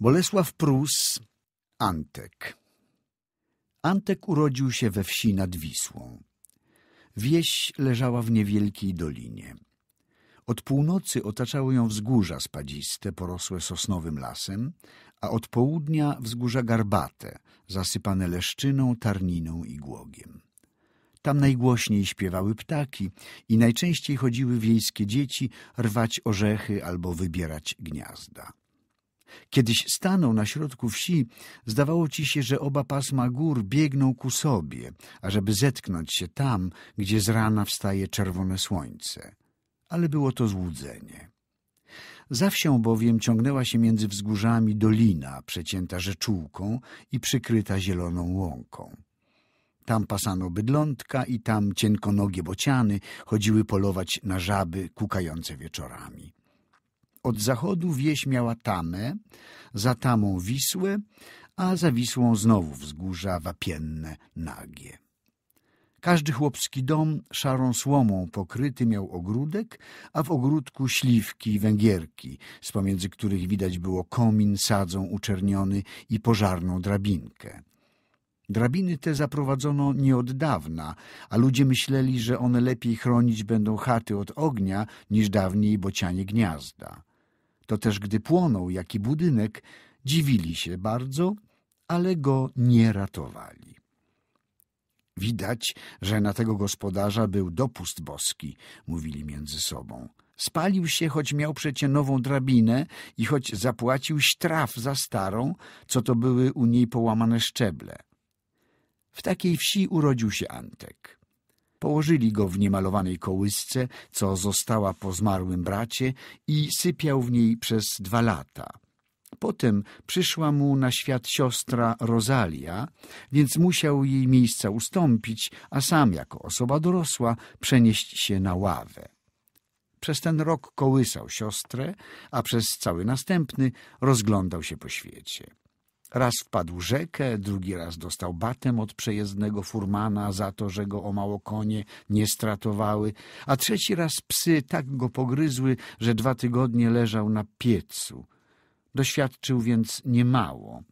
Bolesław Prus, Antek Antek urodził się we wsi nad Wisłą. Wieś leżała w niewielkiej dolinie. Od północy otaczały ją wzgórza spadziste, porosłe sosnowym lasem, a od południa wzgórza garbate, zasypane leszczyną, tarniną i głogiem. Tam najgłośniej śpiewały ptaki i najczęściej chodziły wiejskie dzieci rwać orzechy albo wybierać gniazda. Kiedyś stanął na środku wsi, zdawało ci się, że oba pasma gór biegną ku sobie, ażeby zetknąć się tam, gdzie z rana wstaje czerwone słońce. Ale było to złudzenie. Za wsią bowiem ciągnęła się między wzgórzami dolina, przecięta rzeczułką i przykryta zieloną łąką. Tam pasano bydlątka i tam cienkonogie bociany chodziły polować na żaby kukające wieczorami. Od zachodu wieś miała Tamę, za Tamą Wisłę, a za Wisłą znowu wzgórza wapienne, nagie. Każdy chłopski dom szarą słomą pokryty miał ogródek, a w ogródku śliwki i węgierki, z pomiędzy których widać było komin sadzą uczerniony i pożarną drabinkę. Drabiny te zaprowadzono nie od dawna, a ludzie myśleli, że one lepiej chronić będą chaty od ognia niż dawniej bocianie gniazda. To też gdy płonął jaki budynek, dziwili się bardzo, ale go nie ratowali. Widać, że na tego gospodarza był dopust boski, mówili między sobą. Spalił się, choć miał przecie nową drabinę i choć zapłacił straf za starą, co to były u niej połamane szczeble. W takiej wsi urodził się Antek. Położyli go w niemalowanej kołysce, co została po zmarłym bracie i sypiał w niej przez dwa lata. Potem przyszła mu na świat siostra Rosalia, więc musiał jej miejsca ustąpić, a sam jako osoba dorosła przenieść się na ławę. Przez ten rok kołysał siostrę, a przez cały następny rozglądał się po świecie. Raz wpadł rzekę, drugi raz dostał batem od przejezdnego furmana za to, że go o mało konie nie stratowały, a trzeci raz psy tak go pogryzły, że dwa tygodnie leżał na piecu. Doświadczył więc niemało.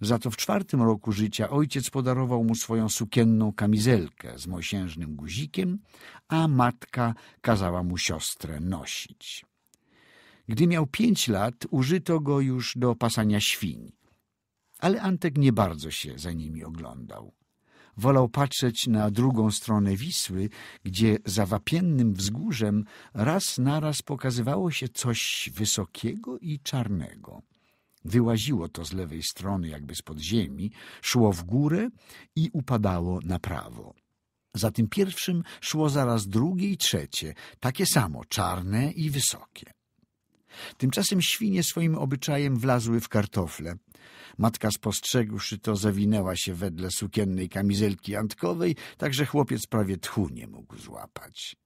Za to w czwartym roku życia ojciec podarował mu swoją sukienną kamizelkę z mosiężnym guzikiem, a matka kazała mu siostrę nosić. Gdy miał pięć lat, użyto go już do pasania świń ale Antek nie bardzo się za nimi oglądał. Wolał patrzeć na drugą stronę Wisły, gdzie za wapiennym wzgórzem raz na raz pokazywało się coś wysokiego i czarnego. Wyłaziło to z lewej strony jakby spod ziemi, szło w górę i upadało na prawo. Za tym pierwszym szło zaraz drugie i trzecie, takie samo, czarne i wysokie. Tymczasem świnie swoim obyczajem wlazły w kartofle. Matka spostrzegłszy to, zawinęła się wedle sukiennej kamizelki antkowej, tak że chłopiec prawie tchu nie mógł złapać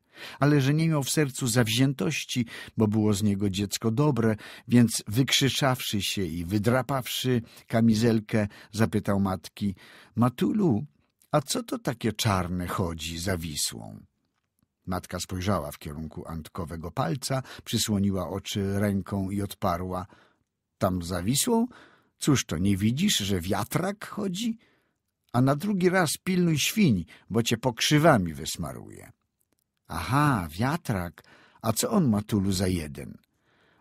ale że nie miał w sercu zawziętości, bo było z niego dziecko dobre, więc wykrzyszawszy się i wydrapawszy kamizelkę, zapytał matki: Matulu, a co to takie czarne chodzi za Wisłą? Matka spojrzała w kierunku antkowego palca, przysłoniła oczy ręką i odparła. Tam za Cóż to, nie widzisz, że wiatrak chodzi? A na drugi raz pilnuj świń, bo cię pokrzywami wysmaruje. Aha, wiatrak. A co on ma tulu za jeden?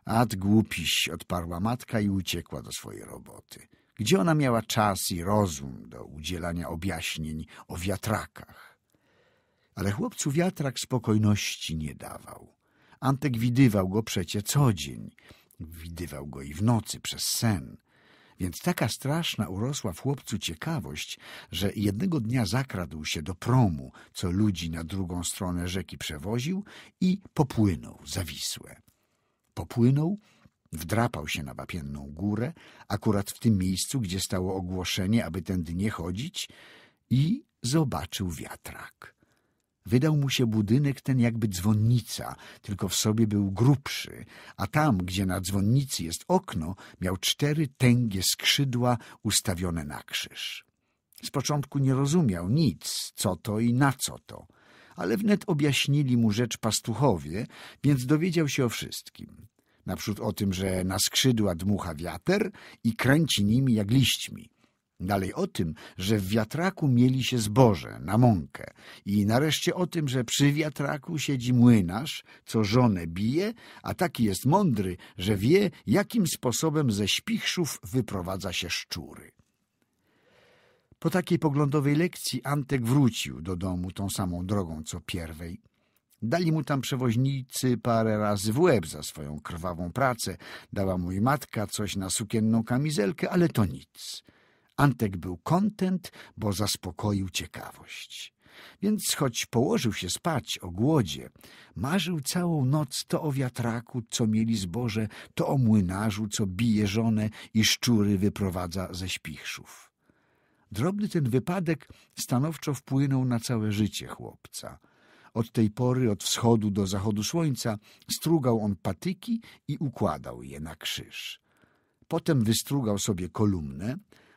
Ad głupiś, odparła matka i uciekła do swojej roboty. Gdzie ona miała czas i rozum do udzielania objaśnień o wiatrakach? Ale chłopcu wiatrak spokojności nie dawał. Antek widywał go przecie co dzień. Widywał go i w nocy przez sen. Więc taka straszna urosła w chłopcu ciekawość, że jednego dnia zakradł się do promu, co ludzi na drugą stronę rzeki przewoził i popłynął za Wisłę. Popłynął, wdrapał się na wapienną górę, akurat w tym miejscu, gdzie stało ogłoszenie, aby tędy nie chodzić i zobaczył wiatrak. Wydał mu się budynek ten jakby dzwonnica, tylko w sobie był grubszy, a tam, gdzie na dzwonnicy jest okno, miał cztery tęgie skrzydła ustawione na krzyż. Z początku nie rozumiał nic, co to i na co to, ale wnet objaśnili mu rzecz pastuchowie, więc dowiedział się o wszystkim. Naprzód o tym, że na skrzydła dmucha wiater i kręci nimi jak liśćmi Dalej o tym, że w wiatraku mieli się zboże na mąkę i nareszcie o tym, że przy wiatraku siedzi młynarz, co żonę bije, a taki jest mądry, że wie, jakim sposobem ze śpichrzów wyprowadza się szczury. Po takiej poglądowej lekcji Antek wrócił do domu tą samą drogą, co pierwej. Dali mu tam przewoźnicy parę razy w łeb za swoją krwawą pracę. Dała mu i matka coś na sukienną kamizelkę, ale to nic. Antek był kontent, bo zaspokoił ciekawość. Więc choć położył się spać o głodzie, marzył całą noc to o wiatraku, co mieli zboże, to o młynarzu, co bije żonę i szczury wyprowadza ze śpichrzów. Drobny ten wypadek stanowczo wpłynął na całe życie chłopca. Od tej pory, od wschodu do zachodu słońca, strugał on patyki i układał je na krzyż. Potem wystrugał sobie kolumnę,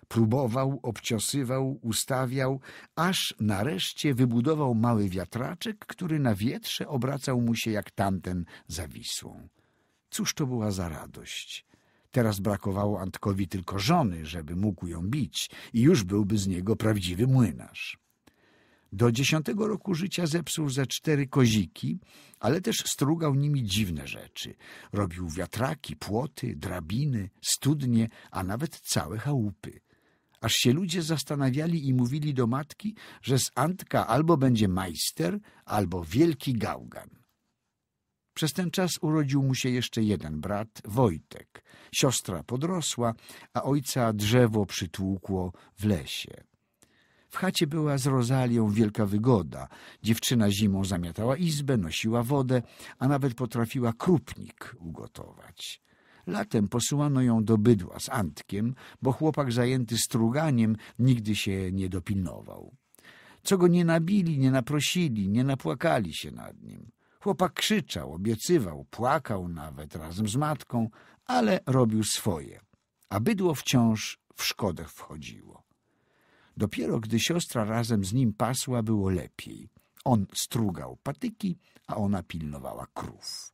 Próbował, obciosywał, ustawiał, aż nareszcie wybudował mały wiatraczek, który na wietrze obracał mu się jak tamten zawisłą. Cóż to była za radość! Teraz brakowało Antkowi tylko żony, żeby mógł ją bić i już byłby z niego prawdziwy młynarz. Do dziesiątego roku życia zepsuł ze cztery koziki, ale też strugał nimi dziwne rzeczy. Robił wiatraki, płoty, drabiny, studnie, a nawet całe chałupy aż się ludzie zastanawiali i mówili do matki, że z Antka albo będzie majster, albo wielki gałgan. Przez ten czas urodził mu się jeszcze jeden brat, Wojtek. Siostra podrosła, a ojca drzewo przytłukło w lesie. W chacie była z Rozalią wielka wygoda. Dziewczyna zimą zamiatała izbę, nosiła wodę, a nawet potrafiła krupnik ugotować. Latem posyłano ją do bydła z Antkiem, bo chłopak zajęty struganiem nigdy się nie dopilnował. Co go nie nabili, nie naprosili, nie napłakali się nad nim. Chłopak krzyczał, obiecywał, płakał nawet razem z matką, ale robił swoje, a bydło wciąż w szkodę wchodziło. Dopiero gdy siostra razem z nim pasła, było lepiej. On strugał patyki, a ona pilnowała krów.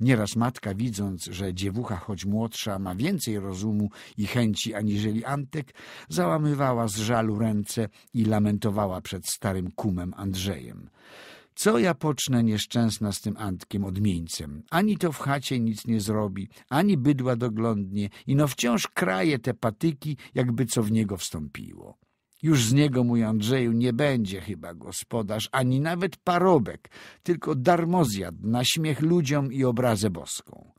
Nieraz matka, widząc, że dziewucha, choć młodsza, ma więcej rozumu i chęci aniżeli Antek, załamywała z żalu ręce i lamentowała przed starym kumem Andrzejem. Co ja pocznę nieszczęsna z tym Antkiem odmieńcem? Ani to w chacie nic nie zrobi, ani bydła doglądnie, i no wciąż kraje te patyki, jakby co w niego wstąpiło. Już z niego, mój Andrzeju, nie będzie chyba gospodarz, ani nawet parobek, tylko darmozjad na śmiech ludziom i obrazę boską.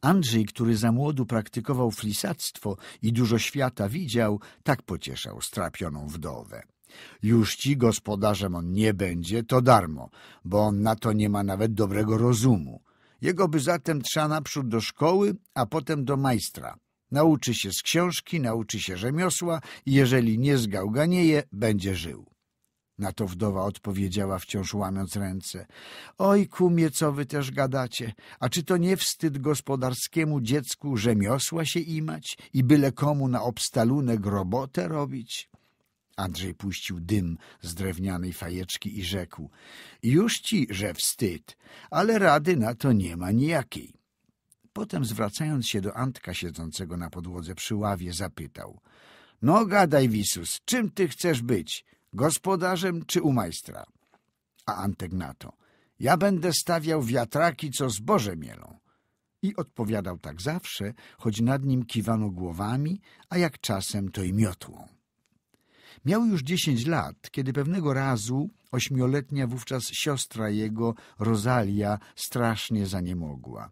Andrzej, który za młodu praktykował flisactwo i dużo świata widział, tak pocieszał strapioną wdowę. Już ci gospodarzem on nie będzie, to darmo, bo on na to nie ma nawet dobrego rozumu. Jego by zatem trzeba naprzód do szkoły, a potem do majstra – Nauczy się z książki, nauczy się rzemiosła i jeżeli nie zgałganieje, będzie żył. Na to wdowa odpowiedziała, wciąż łamiąc ręce. Oj, kumie, co wy też gadacie? A czy to nie wstyd gospodarskiemu dziecku rzemiosła się imać i byle komu na obstalunek robotę robić? Andrzej puścił dym z drewnianej fajeczki i rzekł. Już ci, że wstyd, ale rady na to nie ma nijakiej. Potem zwracając się do Antka siedzącego na podłodze przy ławie zapytał. No gadaj, Wisus, czym ty chcesz być? Gospodarzem czy u majstra? A Antek na to. Ja będę stawiał wiatraki, co zboże mielą. I odpowiadał tak zawsze, choć nad nim kiwano głowami, a jak czasem to i miotłą. Miał już dziesięć lat, kiedy pewnego razu ośmioletnia wówczas siostra jego, Rosalia, strasznie zaniemogła.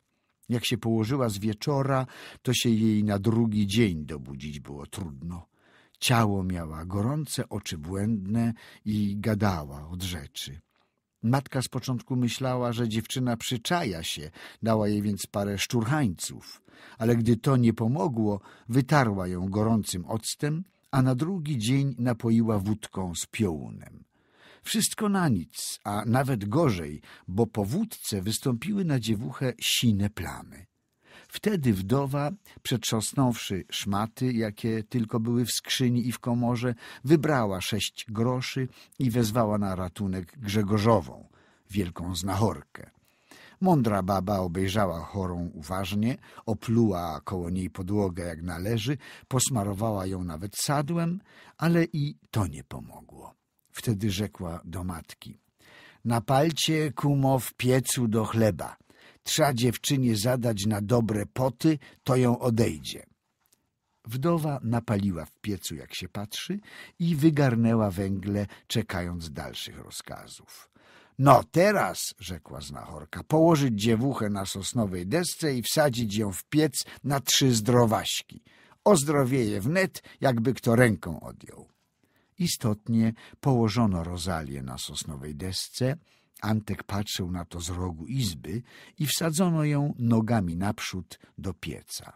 Jak się położyła z wieczora, to się jej na drugi dzień dobudzić było trudno. Ciało miała gorące oczy błędne i gadała od rzeczy. Matka z początku myślała, że dziewczyna przyczaja się, dała jej więc parę szczurhańców, ale gdy to nie pomogło, wytarła ją gorącym octem, a na drugi dzień napoiła wódką z piołunem. Wszystko na nic, a nawet gorzej, bo po wódce wystąpiły na dziewuchę sine plamy. Wtedy wdowa, przetrząsnąwszy szmaty, jakie tylko były w skrzyni i w komorze, wybrała sześć groszy i wezwała na ratunek Grzegorzową, wielką znachorkę. Mądra baba obejrzała chorą uważnie, opluła koło niej podłogę jak należy, posmarowała ją nawet sadłem, ale i to nie pomogło. Wtedy rzekła do matki. Napalcie, kumo, w piecu do chleba. Trza dziewczynie zadać na dobre poty, to ją odejdzie. Wdowa napaliła w piecu, jak się patrzy, i wygarnęła węgle, czekając dalszych rozkazów. No teraz, rzekła znachorka, położyć dziewuchę na sosnowej desce i wsadzić ją w piec na trzy zdrowaśki. Ozdrowieje wnet, jakby kto ręką odjął. Istotnie położono rozalię na sosnowej desce, Antek patrzył na to z rogu izby i wsadzono ją nogami naprzód do pieca.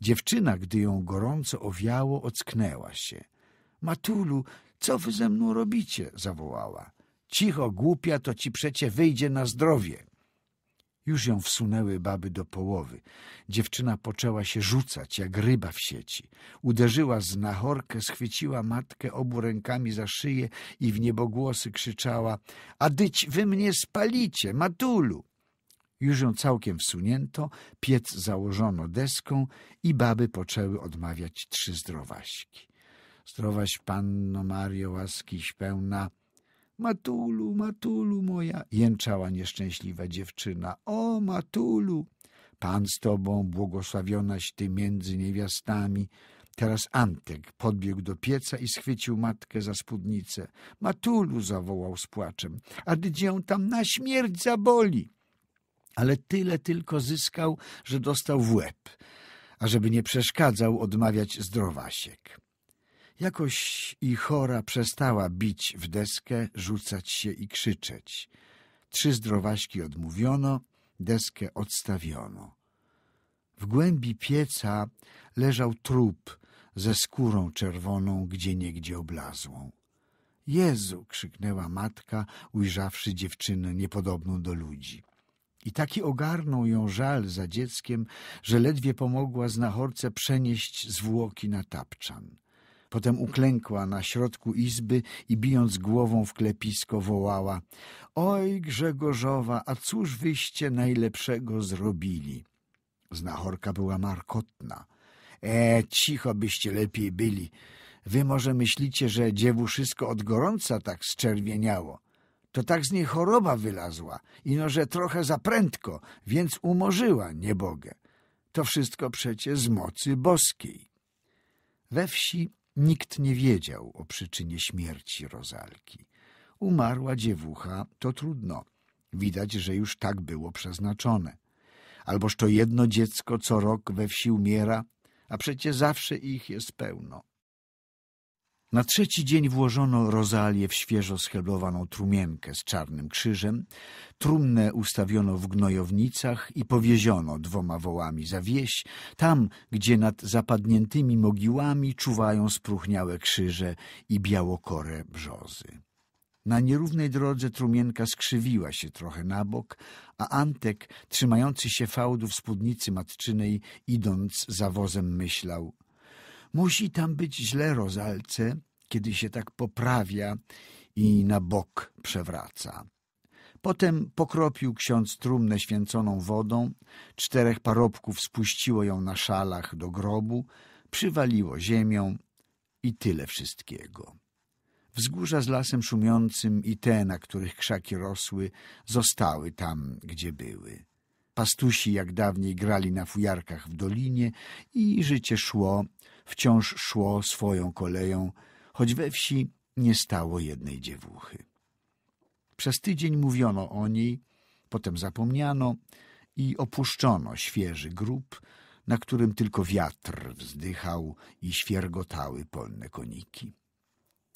Dziewczyna, gdy ją gorąco owiało, ocknęła się. — Matulu, co wy ze mną robicie? — zawołała. — Cicho, głupia, to ci przecie wyjdzie na zdrowie. Już ją wsunęły baby do połowy. Dziewczyna poczęła się rzucać jak ryba w sieci. Uderzyła z nachorkę, schwyciła matkę obu rękami za szyję i w niebogłosy krzyczała — A dyć wy mnie spalicie, matulu! Już ją całkiem wsunięto, piec założono deską i baby poczęły odmawiać trzy zdrowaśki. Zdrowaś Panno Mario, łaskiś pełna, Matulu, Matulu moja, jęczała nieszczęśliwa dziewczyna. O, Matulu! Pan z tobą, błogosławionaś ty między niewiastami. Teraz Antek podbiegł do pieca i schwycił matkę za spódnicę. Matulu zawołał z płaczem. A gdzie on tam na śmierć zaboli? Ale tyle tylko zyskał, że dostał w łeb. A żeby nie przeszkadzał, odmawiać zdrowasiek. Jakoś i chora przestała bić w deskę, rzucać się i krzyczeć. Trzy zdrowaśki odmówiono, deskę odstawiono. W głębi pieca leżał trup ze skórą czerwoną, gdzie niegdzie oblazłą. Jezu! krzyknęła matka, ujrzawszy dziewczynę niepodobną do ludzi. I taki ogarnął ją żal za dzieckiem, że ledwie pomogła znachorce przenieść zwłoki na tapczan. Potem uklękła na środku izby i bijąc głową w klepisko wołała – Oj, Grzegorzowa, a cóż wyście najlepszego zrobili? Znachorka była markotna. E, cicho byście lepiej byli. Wy może myślicie, że dziewuszysko od gorąca tak zczerwieniało. To tak z niej choroba wylazła, ino że trochę za prędko, więc umorzyła niebogę. To wszystko przecie z mocy boskiej. We wsi Nikt nie wiedział o przyczynie śmierci Rozalki. Umarła dziewucha, to trudno. Widać, że już tak było przeznaczone. Alboż to jedno dziecko co rok we wsi umiera, a przecie zawsze ich jest pełno. Na trzeci dzień włożono rozalię w świeżo scheblowaną trumienkę z czarnym krzyżem, trumnę ustawiono w gnojownicach i powieziono dwoma wołami za wieś, tam, gdzie nad zapadniętymi mogiłami czuwają spróchniałe krzyże i białokore brzozy. Na nierównej drodze trumienka skrzywiła się trochę na bok, a Antek, trzymający się fałdu w spódnicy matczynej, idąc za wozem myślał – Musi tam być źle Rozalce, kiedy się tak poprawia i na bok przewraca. Potem pokropił ksiądz trumnę święconą wodą, czterech parobków spuściło ją na szalach do grobu, przywaliło ziemią i tyle wszystkiego. Wzgórza z lasem szumiącym i te, na których krzaki rosły, zostały tam, gdzie były. Pastusi jak dawniej grali na fujarkach w dolinie i życie szło wciąż szło swoją koleją, choć we wsi nie stało jednej dziewuchy. Przez tydzień mówiono o niej, potem zapomniano i opuszczono świeży grób, na którym tylko wiatr wzdychał i świergotały polne koniki.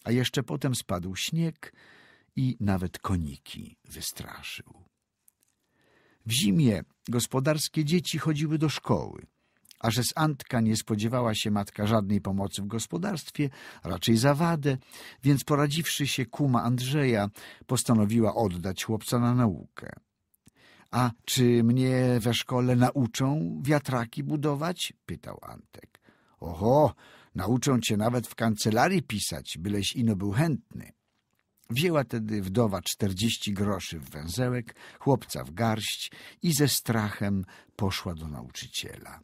A jeszcze potem spadł śnieg i nawet koniki wystraszył. W zimie gospodarskie dzieci chodziły do szkoły. A że z Antka nie spodziewała się matka żadnej pomocy w gospodarstwie, raczej zawadę, więc poradziwszy się kuma Andrzeja, postanowiła oddać chłopca na naukę. A czy mnie we szkole nauczą wiatraki budować? pytał Antek. Oho, nauczą cię nawet w kancelarii pisać, byleś ino był chętny. Wzięła tedy wdowa czterdzieści groszy w węzełek, chłopca w garść i ze strachem poszła do nauczyciela.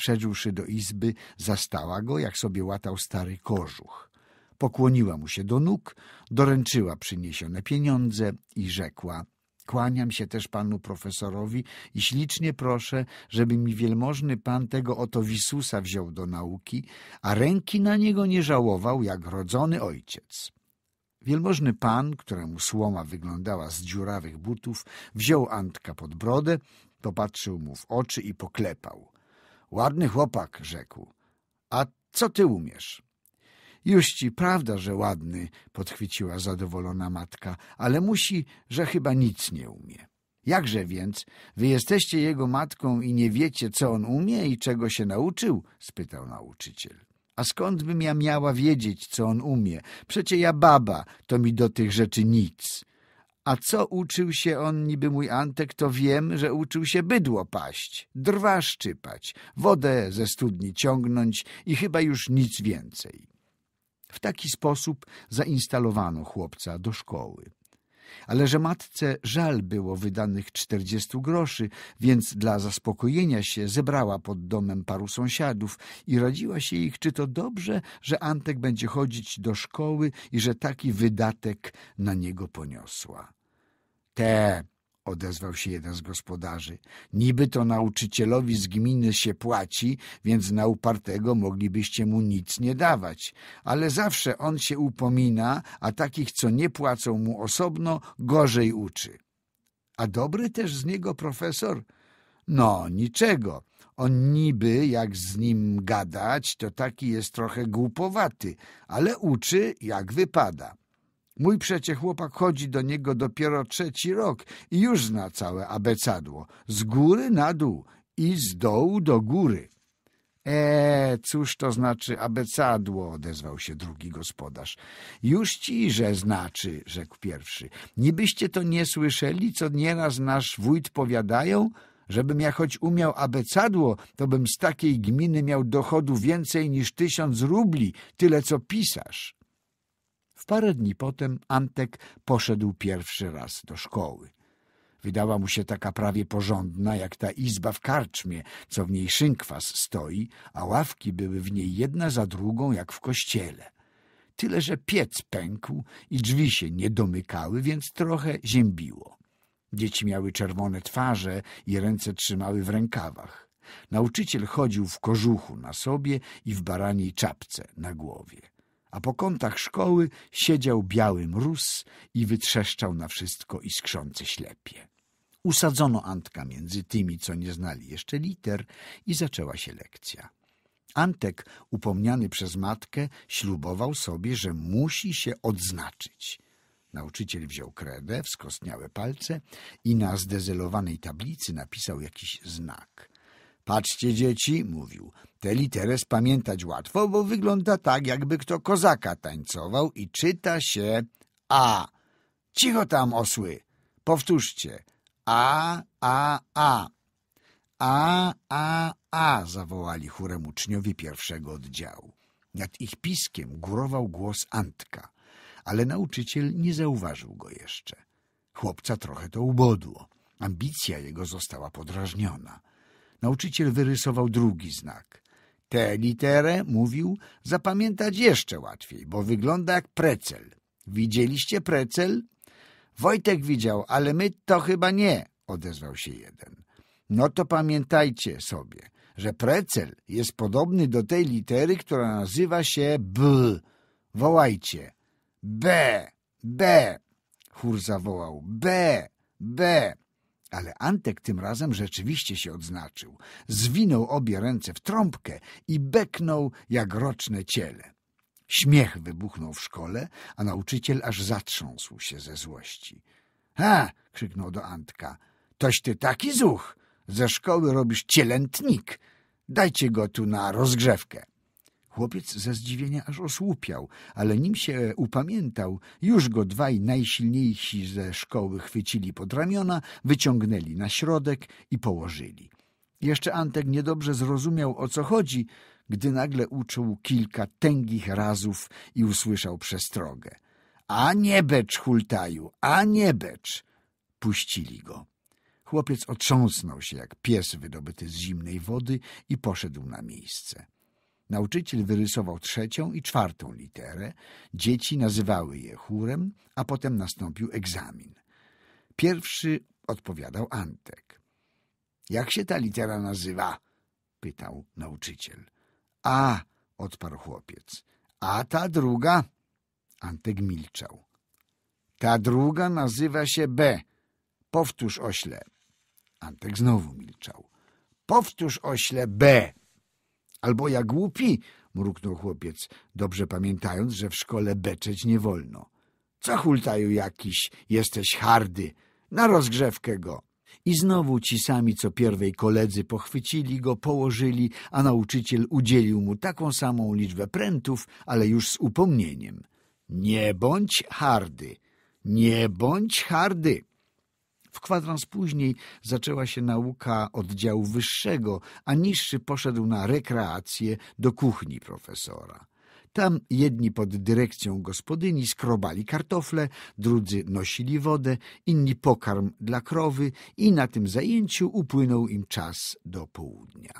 Wszedłszy do izby, zastała go, jak sobie łatał stary kożuch. Pokłoniła mu się do nóg, doręczyła przyniesione pieniądze i rzekła – Kłaniam się też panu profesorowi i ślicznie proszę, żeby mi wielmożny pan tego oto Wisusa wziął do nauki, a ręki na niego nie żałował jak rodzony ojciec. Wielmożny pan, któremu słoma wyglądała z dziurawych butów, wziął Antka pod brodę, popatrzył mu w oczy i poklepał. Ładny chłopak, rzekł. A co ty umiesz? Już ci prawda, że ładny, podchwyciła zadowolona matka, ale musi, że chyba nic nie umie. Jakże więc? Wy jesteście jego matką i nie wiecie, co on umie i czego się nauczył? spytał nauczyciel. A skąd bym ja miała wiedzieć, co on umie? Przecie ja baba, to mi do tych rzeczy nic. A co uczył się on, niby mój Antek, to wiem, że uczył się bydło paść, drwa szczypać, wodę ze studni ciągnąć i chyba już nic więcej. W taki sposób zainstalowano chłopca do szkoły ale że matce żal było wydanych czterdziestu groszy, więc dla zaspokojenia się zebrała pod domem paru sąsiadów i radziła się ich, czy to dobrze, że Antek będzie chodzić do szkoły i że taki wydatek na niego poniosła. Te odezwał się jeden z gospodarzy. Niby to nauczycielowi z gminy się płaci, więc na upartego moglibyście mu nic nie dawać. Ale zawsze on się upomina, a takich, co nie płacą mu osobno, gorzej uczy. A dobry też z niego profesor? No, niczego. On niby, jak z nim gadać, to taki jest trochę głupowaty, ale uczy, jak wypada. Mój przecie chłopak chodzi do niego dopiero trzeci rok i już zna całe abecadło. Z góry na dół i z dołu do góry. E, cóż to znaczy abecadło? odezwał się drugi gospodarz. Już ci, że znaczy, rzekł pierwszy. Nibyście to nie słyszeli, co nieraz nasz wójt powiadają? Żebym ja choć umiał abecadło, to bym z takiej gminy miał dochodu więcej niż tysiąc rubli, tyle co pisarz. W parę dni potem Antek poszedł pierwszy raz do szkoły. Wydała mu się taka prawie porządna, jak ta izba w karczmie, co w niej szynkwas stoi, a ławki były w niej jedna za drugą, jak w kościele. Tyle, że piec pękł i drzwi się nie domykały, więc trochę ziębiło. Dzieci miały czerwone twarze i ręce trzymały w rękawach. Nauczyciel chodził w kożuchu na sobie i w baraniej czapce na głowie a po kątach szkoły siedział biały mróz i wytrzeszczał na wszystko iskrzące ślepie. Usadzono Antka między tymi, co nie znali jeszcze liter i zaczęła się lekcja. Antek, upomniany przez matkę, ślubował sobie, że musi się odznaczyć. Nauczyciel wziął kredę, wskostniałe palce i na zdezelowanej tablicy napisał jakiś znak. Patrzcie, dzieci, mówił, Tę literę spamiętać łatwo, bo wygląda tak, jakby kto kozaka tańcował i czyta się A. Cicho tam, osły! Powtórzcie. A, a, a. A, a, a, zawołali chórem uczniowie pierwszego oddziału. Nad ich piskiem górował głos Antka, ale nauczyciel nie zauważył go jeszcze. Chłopca trochę to ubodło. Ambicja jego została podrażniona. Nauczyciel wyrysował drugi znak. Tę literę, mówił, zapamiętać jeszcze łatwiej, bo wygląda jak precel. Widzieliście precel? Wojtek widział, ale my to chyba nie, odezwał się jeden. No to pamiętajcie sobie, że precel jest podobny do tej litery, która nazywa się B. Wołajcie. B, B, chór zawołał. B, B. Ale Antek tym razem rzeczywiście się odznaczył. Zwinął obie ręce w trąbkę i beknął jak roczne ciele. Śmiech wybuchnął w szkole, a nauczyciel aż zatrząsł się ze złości. — Ha! — krzyknął do Antka. — Toś ty taki zuch! Ze szkoły robisz cielętnik! Dajcie go tu na rozgrzewkę! Chłopiec ze zdziwienia aż osłupiał, ale nim się upamiętał, już go dwaj najsilniejsi ze szkoły chwycili pod ramiona, wyciągnęli na środek i położyli. Jeszcze Antek niedobrze zrozumiał, o co chodzi, gdy nagle uczuł kilka tęgich razów i usłyszał przestrogę. A nie becz, hultaju, a nie becz! Puścili go. Chłopiec otrząsnął się jak pies wydobyty z zimnej wody i poszedł na miejsce. Nauczyciel wyrysował trzecią i czwartą literę, dzieci nazywały je chórem, a potem nastąpił egzamin. Pierwszy odpowiadał Antek. Jak się ta litera nazywa? pytał nauczyciel. A, odparł chłopiec. A ta druga? Antek milczał. Ta druga nazywa się B. Powtórz ośle. Antek znowu milczał. Powtórz ośle B. Albo ja głupi, mruknął chłopiec, dobrze pamiętając, że w szkole beczeć nie wolno. Co hultaju jakiś, jesteś hardy, na rozgrzewkę go. I znowu ci sami, co pierwej koledzy, pochwycili go, położyli, a nauczyciel udzielił mu taką samą liczbę prętów, ale już z upomnieniem. Nie bądź hardy, nie bądź hardy. W kwadrans później zaczęła się nauka oddziału wyższego, a niższy poszedł na rekreację do kuchni profesora. Tam jedni pod dyrekcją gospodyni skrobali kartofle, drudzy nosili wodę, inni pokarm dla krowy i na tym zajęciu upłynął im czas do południa.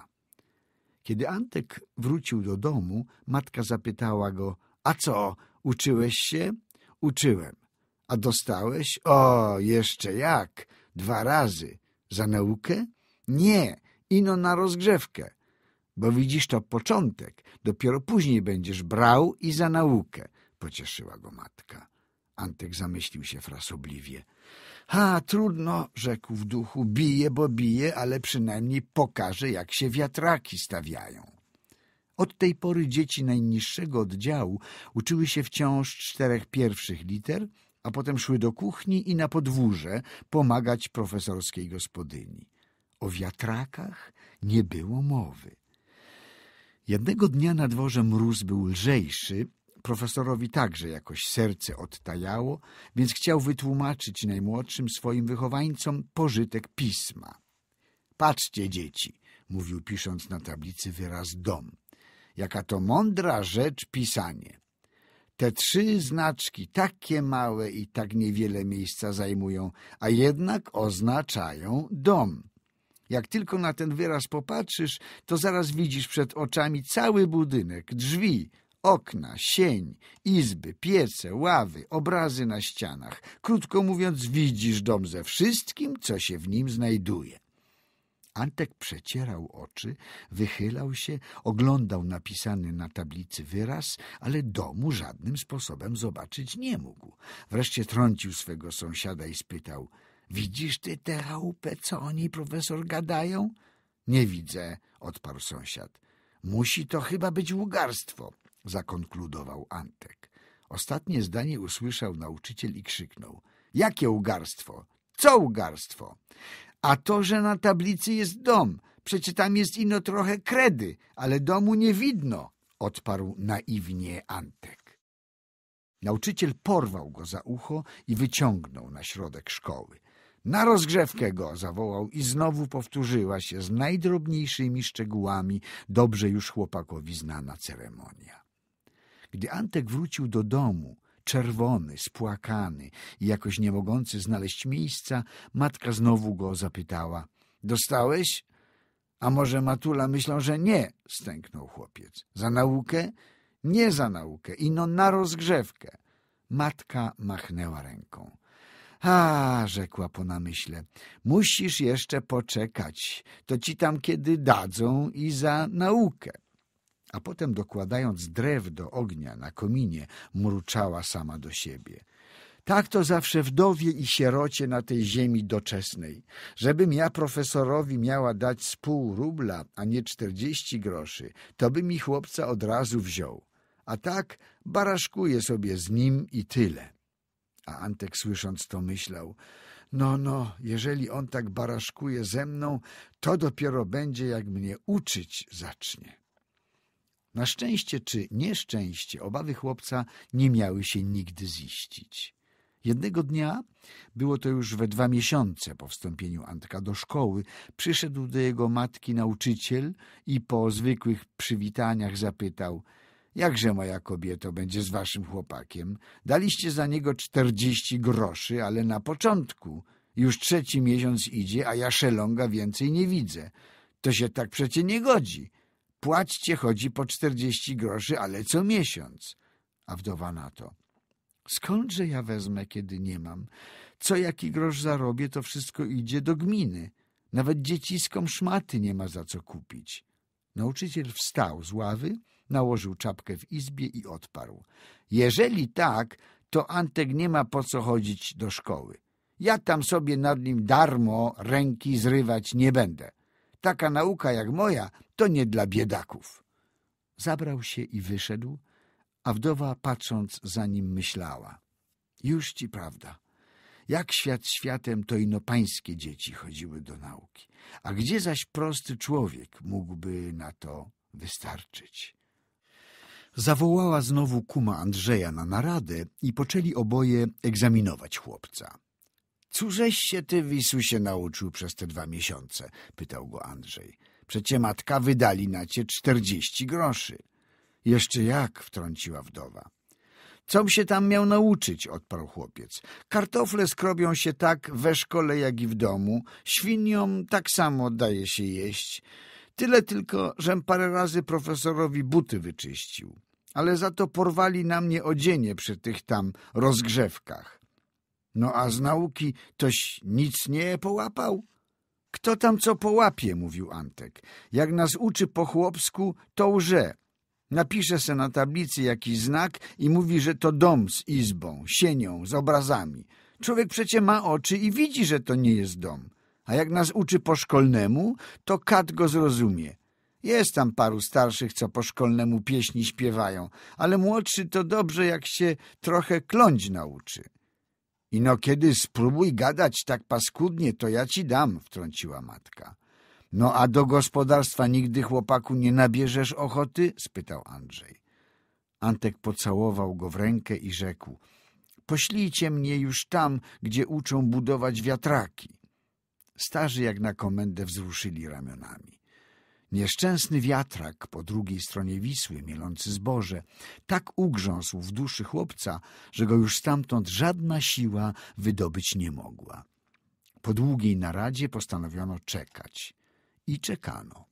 Kiedy Antek wrócił do domu, matka zapytała go – a co, uczyłeś się? Uczyłem. A dostałeś? O, jeszcze jak! Dwa razy. Za naukę? Nie, ino na rozgrzewkę. Bo widzisz, to początek. Dopiero później będziesz brał i za naukę. Pocieszyła go matka. Antek zamyślił się frasobliwie. Ha, trudno, rzekł w duchu. Bije, bo bije, ale przynajmniej pokaże, jak się wiatraki stawiają. Od tej pory dzieci najniższego oddziału uczyły się wciąż czterech pierwszych liter – a potem szły do kuchni i na podwórze pomagać profesorskiej gospodyni. O wiatrakach nie było mowy. Jednego dnia na dworze mróz był lżejszy, profesorowi także jakoś serce odtajało, więc chciał wytłumaczyć najmłodszym swoim wychowańcom pożytek pisma. Patrzcie, dzieci, mówił pisząc na tablicy wyraz dom. Jaka to mądra rzecz pisanie. Te trzy znaczki takie małe i tak niewiele miejsca zajmują, a jednak oznaczają dom. Jak tylko na ten wyraz popatrzysz, to zaraz widzisz przed oczami cały budynek, drzwi, okna, sień, izby, piece, ławy, obrazy na ścianach. Krótko mówiąc, widzisz dom ze wszystkim, co się w nim znajduje. Antek przecierał oczy, wychylał się, oglądał napisany na tablicy wyraz, ale domu żadnym sposobem zobaczyć nie mógł. Wreszcie trącił swego sąsiada i spytał — Widzisz ty tę chałupę, co oni, profesor, gadają? — Nie widzę — odparł sąsiad. — Musi to chyba być ługarstwo — zakonkludował Antek. Ostatnie zdanie usłyszał nauczyciel i krzyknął — Jakie ugarstwo? Co ugarstwo? A to, że na tablicy jest dom, przecie tam jest ino trochę kredy, ale domu nie widno, odparł naiwnie Antek. Nauczyciel porwał go za ucho i wyciągnął na środek szkoły. Na rozgrzewkę go zawołał i znowu powtórzyła się z najdrobniejszymi szczegółami dobrze już chłopakowi znana ceremonia. Gdy Antek wrócił do domu, czerwony, spłakany i jakoś nie mogący znaleźć miejsca, matka znowu go zapytała. Dostałeś? A może Matula myślą, że nie, stęknął chłopiec. Za naukę? Nie za naukę, ino na rozgrzewkę. Matka machnęła ręką. A, rzekła po namyśle, musisz jeszcze poczekać. To ci tam kiedy dadzą i za naukę a potem dokładając drew do ognia na kominie, mruczała sama do siebie. Tak to zawsze wdowie i sierocie na tej ziemi doczesnej. Żebym ja profesorowi miała dać z pół rubla, a nie czterdzieści groszy, to by mi chłopca od razu wziął. A tak baraszkuję sobie z nim i tyle. A Antek słysząc to myślał, no, no, jeżeli on tak baraszkuje ze mną, to dopiero będzie, jak mnie uczyć zacznie. Na szczęście czy nieszczęście obawy chłopca nie miały się nigdy ziścić. Jednego dnia, było to już we dwa miesiące po wstąpieniu Antka do szkoły, przyszedł do jego matki nauczyciel i po zwykłych przywitaniach zapytał – Jakże moja kobieto będzie z waszym chłopakiem? Daliście za niego czterdzieści groszy, ale na początku. Już trzeci miesiąc idzie, a ja szelonga więcej nie widzę. To się tak przecie nie godzi. Płaćcie chodzi po czterdzieści groszy, ale co miesiąc. A wdowa na to. Skądże ja wezmę, kiedy nie mam? Co jaki grosz zarobię, to wszystko idzie do gminy. Nawet dzieciskom szmaty nie ma za co kupić. Nauczyciel wstał z ławy, nałożył czapkę w izbie i odparł. Jeżeli tak, to Antek nie ma po co chodzić do szkoły. Ja tam sobie nad nim darmo ręki zrywać nie będę. Taka nauka jak moja to nie dla biedaków. Zabrał się i wyszedł, a wdowa patrząc za nim myślała. Już ci prawda. Jak świat światem, to ino pańskie dzieci chodziły do nauki. A gdzie zaś prosty człowiek mógłby na to wystarczyć? Zawołała znowu kuma Andrzeja na naradę i poczęli oboje egzaminować chłopca. Cóżeś się ty, Wisusie, nauczył przez te dwa miesiące? Pytał go Andrzej. Przecie matka wydali na cię czterdzieści groszy. Jeszcze jak, wtrąciła wdowa. Com się tam miał nauczyć, odparł chłopiec. Kartofle skrobią się tak we szkole, jak i w domu. Świniom tak samo daje się jeść. Tyle tylko, żem parę razy profesorowi buty wyczyścił. Ale za to porwali na mnie odzienie przy tych tam rozgrzewkach. No a z nauki toś nic nie połapał? Kto tam co połapie, mówił Antek. Jak nas uczy po chłopsku, to łże. Napisze se na tablicy jakiś znak i mówi, że to dom z izbą, sienią, z obrazami. Człowiek przecie ma oczy i widzi, że to nie jest dom. A jak nas uczy po szkolnemu, to kat go zrozumie. Jest tam paru starszych, co po szkolnemu pieśni śpiewają, ale młodszy to dobrze, jak się trochę kląć nauczy. I no kiedy spróbuj gadać tak paskudnie, to ja ci dam, wtrąciła matka. No a do gospodarstwa nigdy chłopaku nie nabierzesz ochoty? spytał Andrzej. Antek pocałował go w rękę i rzekł poślijcie mnie już tam, gdzie uczą budować wiatraki. Starzy jak na komendę wzruszyli ramionami. Nieszczęsny wiatrak po drugiej stronie Wisły, mielący zboże, tak ugrzązł w duszy chłopca, że go już stamtąd żadna siła wydobyć nie mogła. Po długiej naradzie postanowiono czekać. I czekano.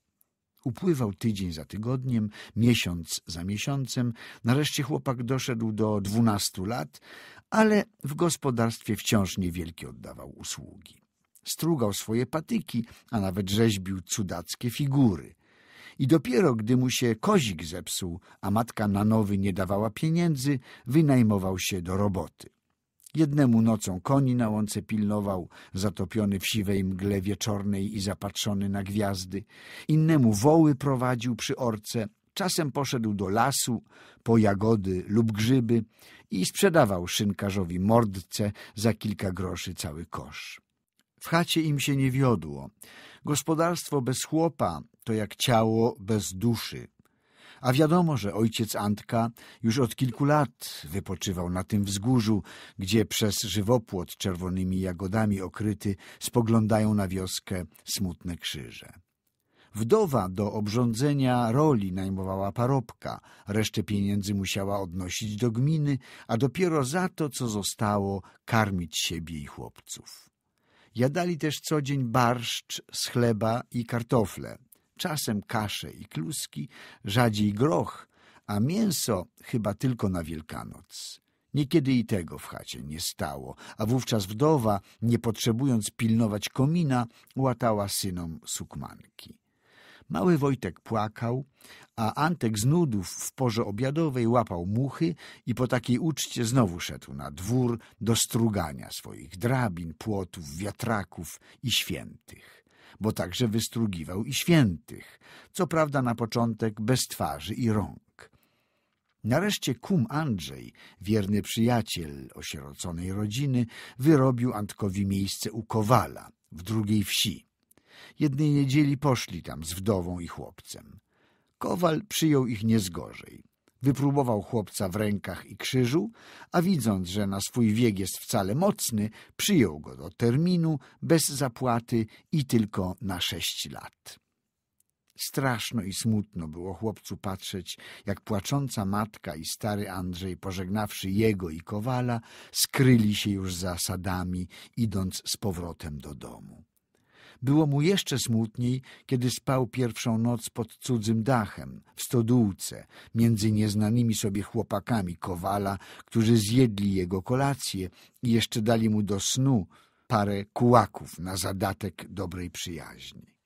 Upływał tydzień za tygodniem, miesiąc za miesiącem. Nareszcie chłopak doszedł do dwunastu lat, ale w gospodarstwie wciąż niewielkie oddawał usługi strugał swoje patyki, a nawet rzeźbił cudackie figury. I dopiero gdy mu się kozik zepsuł, a matka na nowy nie dawała pieniędzy, wynajmował się do roboty. Jednemu nocą koni na łące pilnował, zatopiony w siwej mgle wieczornej i zapatrzony na gwiazdy. Innemu woły prowadził przy orce, czasem poszedł do lasu po jagody lub grzyby i sprzedawał szynkarzowi mordce za kilka groszy cały kosz. W chacie im się nie wiodło. Gospodarstwo bez chłopa to jak ciało bez duszy. A wiadomo, że ojciec Antka już od kilku lat wypoczywał na tym wzgórzu, gdzie przez żywopłot czerwonymi jagodami okryty spoglądają na wioskę smutne krzyże. Wdowa do obrządzenia roli najmowała parobka, resztę pieniędzy musiała odnosić do gminy, a dopiero za to, co zostało, karmić siebie i chłopców. Jadali też co dzień barszcz z chleba i kartofle, czasem kasze i kluski, rzadziej groch, a mięso chyba tylko na Wielkanoc. Niekiedy i tego w chacie nie stało, a wówczas wdowa, nie potrzebując pilnować komina, łatała synom sukmanki. Mały Wojtek płakał, a Antek z nudów w porze obiadowej łapał muchy i po takiej uczcie znowu szedł na dwór do strugania swoich drabin, płotów, wiatraków i świętych, bo także wystrugiwał i świętych, co prawda na początek bez twarzy i rąk. Nareszcie kum Andrzej, wierny przyjaciel osieroconej rodziny, wyrobił Antkowi miejsce u Kowala w drugiej wsi. Jednej niedzieli poszli tam z wdową i chłopcem. Kowal przyjął ich niezgorzej. Wypróbował chłopca w rękach i krzyżu, a widząc, że na swój wiek jest wcale mocny, przyjął go do terminu, bez zapłaty i tylko na sześć lat. Straszno i smutno było chłopcu patrzeć, jak płacząca matka i stary Andrzej, pożegnawszy jego i Kowala, skryli się już za sadami, idąc z powrotem do domu. Było mu jeszcze smutniej, kiedy spał pierwszą noc pod cudzym dachem, w stodółce, między nieznanymi sobie chłopakami Kowala, którzy zjedli jego kolację i jeszcze dali mu do snu parę kułaków na zadatek dobrej przyjaźni.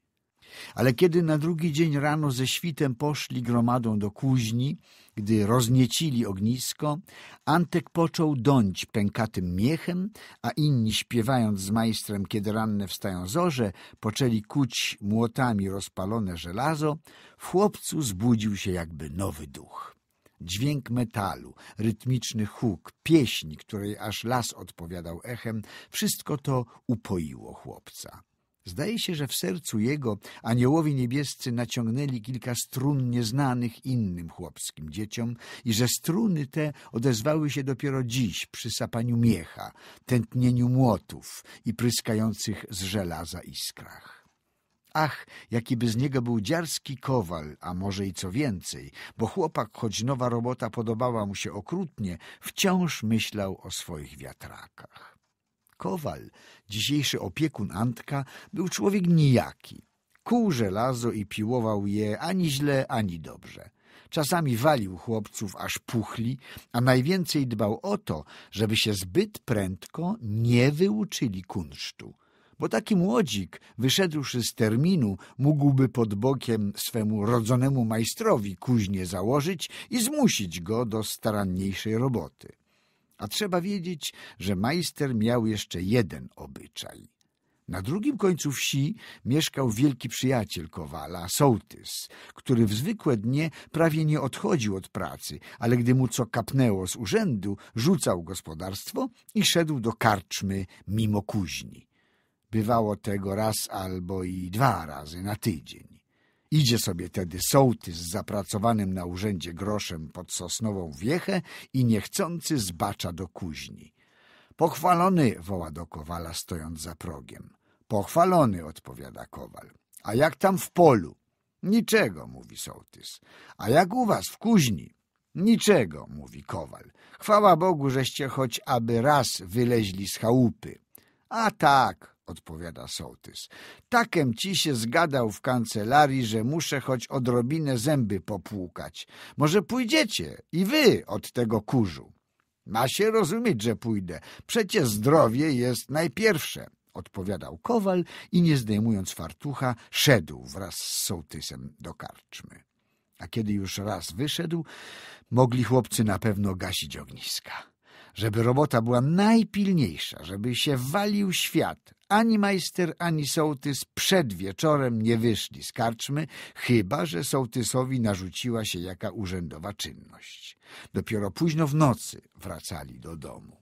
Ale kiedy na drugi dzień rano ze świtem poszli gromadą do kuźni, gdy rozniecili ognisko, Antek począł dąć pękatym miechem, a inni śpiewając z majstrem, kiedy ranne wstają zorze, poczęli kuć młotami rozpalone żelazo, w chłopcu zbudził się jakby nowy duch. Dźwięk metalu, rytmiczny huk, pieśń, której aż las odpowiadał echem, wszystko to upoiło chłopca. Zdaje się, że w sercu jego aniołowie niebiescy naciągnęli kilka strun nieznanych innym chłopskim dzieciom i że struny te odezwały się dopiero dziś przy sapaniu miecha, tętnieniu młotów i pryskających z żelaza iskrach. Ach, jakiby z niego był dziarski kowal, a może i co więcej, bo chłopak, choć nowa robota podobała mu się okrutnie, wciąż myślał o swoich wiatrakach. Kowal, dzisiejszy opiekun Antka, był człowiek nijaki. Kuł żelazo i piłował je ani źle, ani dobrze. Czasami walił chłopców, aż puchli, a najwięcej dbał o to, żeby się zbyt prędko nie wyuczyli kunsztu bo taki młodzik, wyszedłszy z terminu, mógłby pod bokiem swemu rodzonemu majstrowi kuźnie założyć i zmusić go do staranniejszej roboty. A trzeba wiedzieć, że majster miał jeszcze jeden obyczaj. Na drugim końcu wsi mieszkał wielki przyjaciel Kowala, Sołtys, który w zwykłe dnie prawie nie odchodził od pracy, ale gdy mu co kapnęło z urzędu, rzucał gospodarstwo i szedł do karczmy mimo kuźni. Bywało tego raz albo i dwa razy na tydzień. Idzie sobie tedy sołtys z zapracowanym na urzędzie groszem pod sosnową wiechę i niechcący zbacza do kuźni. Pochwalony, woła do kowala stojąc za progiem. Pochwalony, odpowiada kowal. A jak tam w polu? Niczego, mówi sołtys. A jak u was w kuźni? Niczego, mówi kowal. Chwała Bogu, żeście choć aby raz wyleźli z chałupy. A tak, odpowiada sołtys. Takem ci się zgadał w kancelarii, że muszę choć odrobinę zęby popłukać. Może pójdziecie i wy od tego kurzu. Ma się rozumieć, że pójdę. Przecie zdrowie jest najpierwsze, odpowiadał kowal i nie zdejmując fartucha, szedł wraz z sołtysem do karczmy. A kiedy już raz wyszedł, mogli chłopcy na pewno gasić ogniska żeby robota była najpilniejsza, żeby się walił świat. Ani majster, ani sołtys przed wieczorem nie wyszli z karczmy, chyba że sołtysowi narzuciła się jaka urzędowa czynność. Dopiero późno w nocy wracali do domu.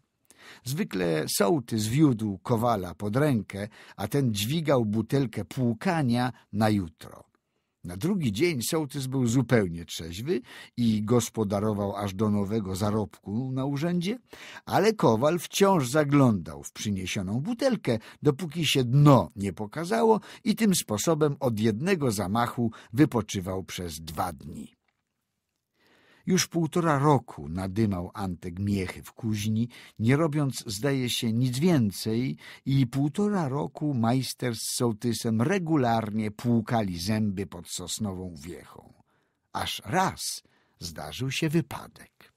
Zwykle sołtys wiódł kowala pod rękę, a ten dźwigał butelkę płukania na jutro. Na drugi dzień sołtys był zupełnie trzeźwy i gospodarował aż do nowego zarobku na urzędzie, ale kowal wciąż zaglądał w przyniesioną butelkę, dopóki się dno nie pokazało i tym sposobem od jednego zamachu wypoczywał przez dwa dni. Już półtora roku nadymał Antek miechy w kuźni, nie robiąc, zdaje się, nic więcej i półtora roku majster z sołtysem regularnie płukali zęby pod sosnową wiechą. Aż raz zdarzył się wypadek.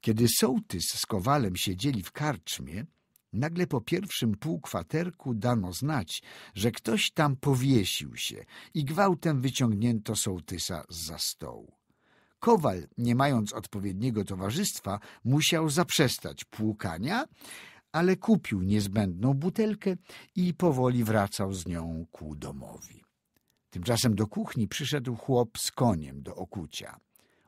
Kiedy sołtys z kowalem siedzieli w karczmie, Nagle po pierwszym półkwaterku dano znać, że ktoś tam powiesił się i gwałtem wyciągnięto sołtysa z za stołu. Kowal, nie mając odpowiedniego towarzystwa, musiał zaprzestać płukania, ale kupił niezbędną butelkę i powoli wracał z nią ku domowi. Tymczasem do kuchni przyszedł chłop z koniem do okucia.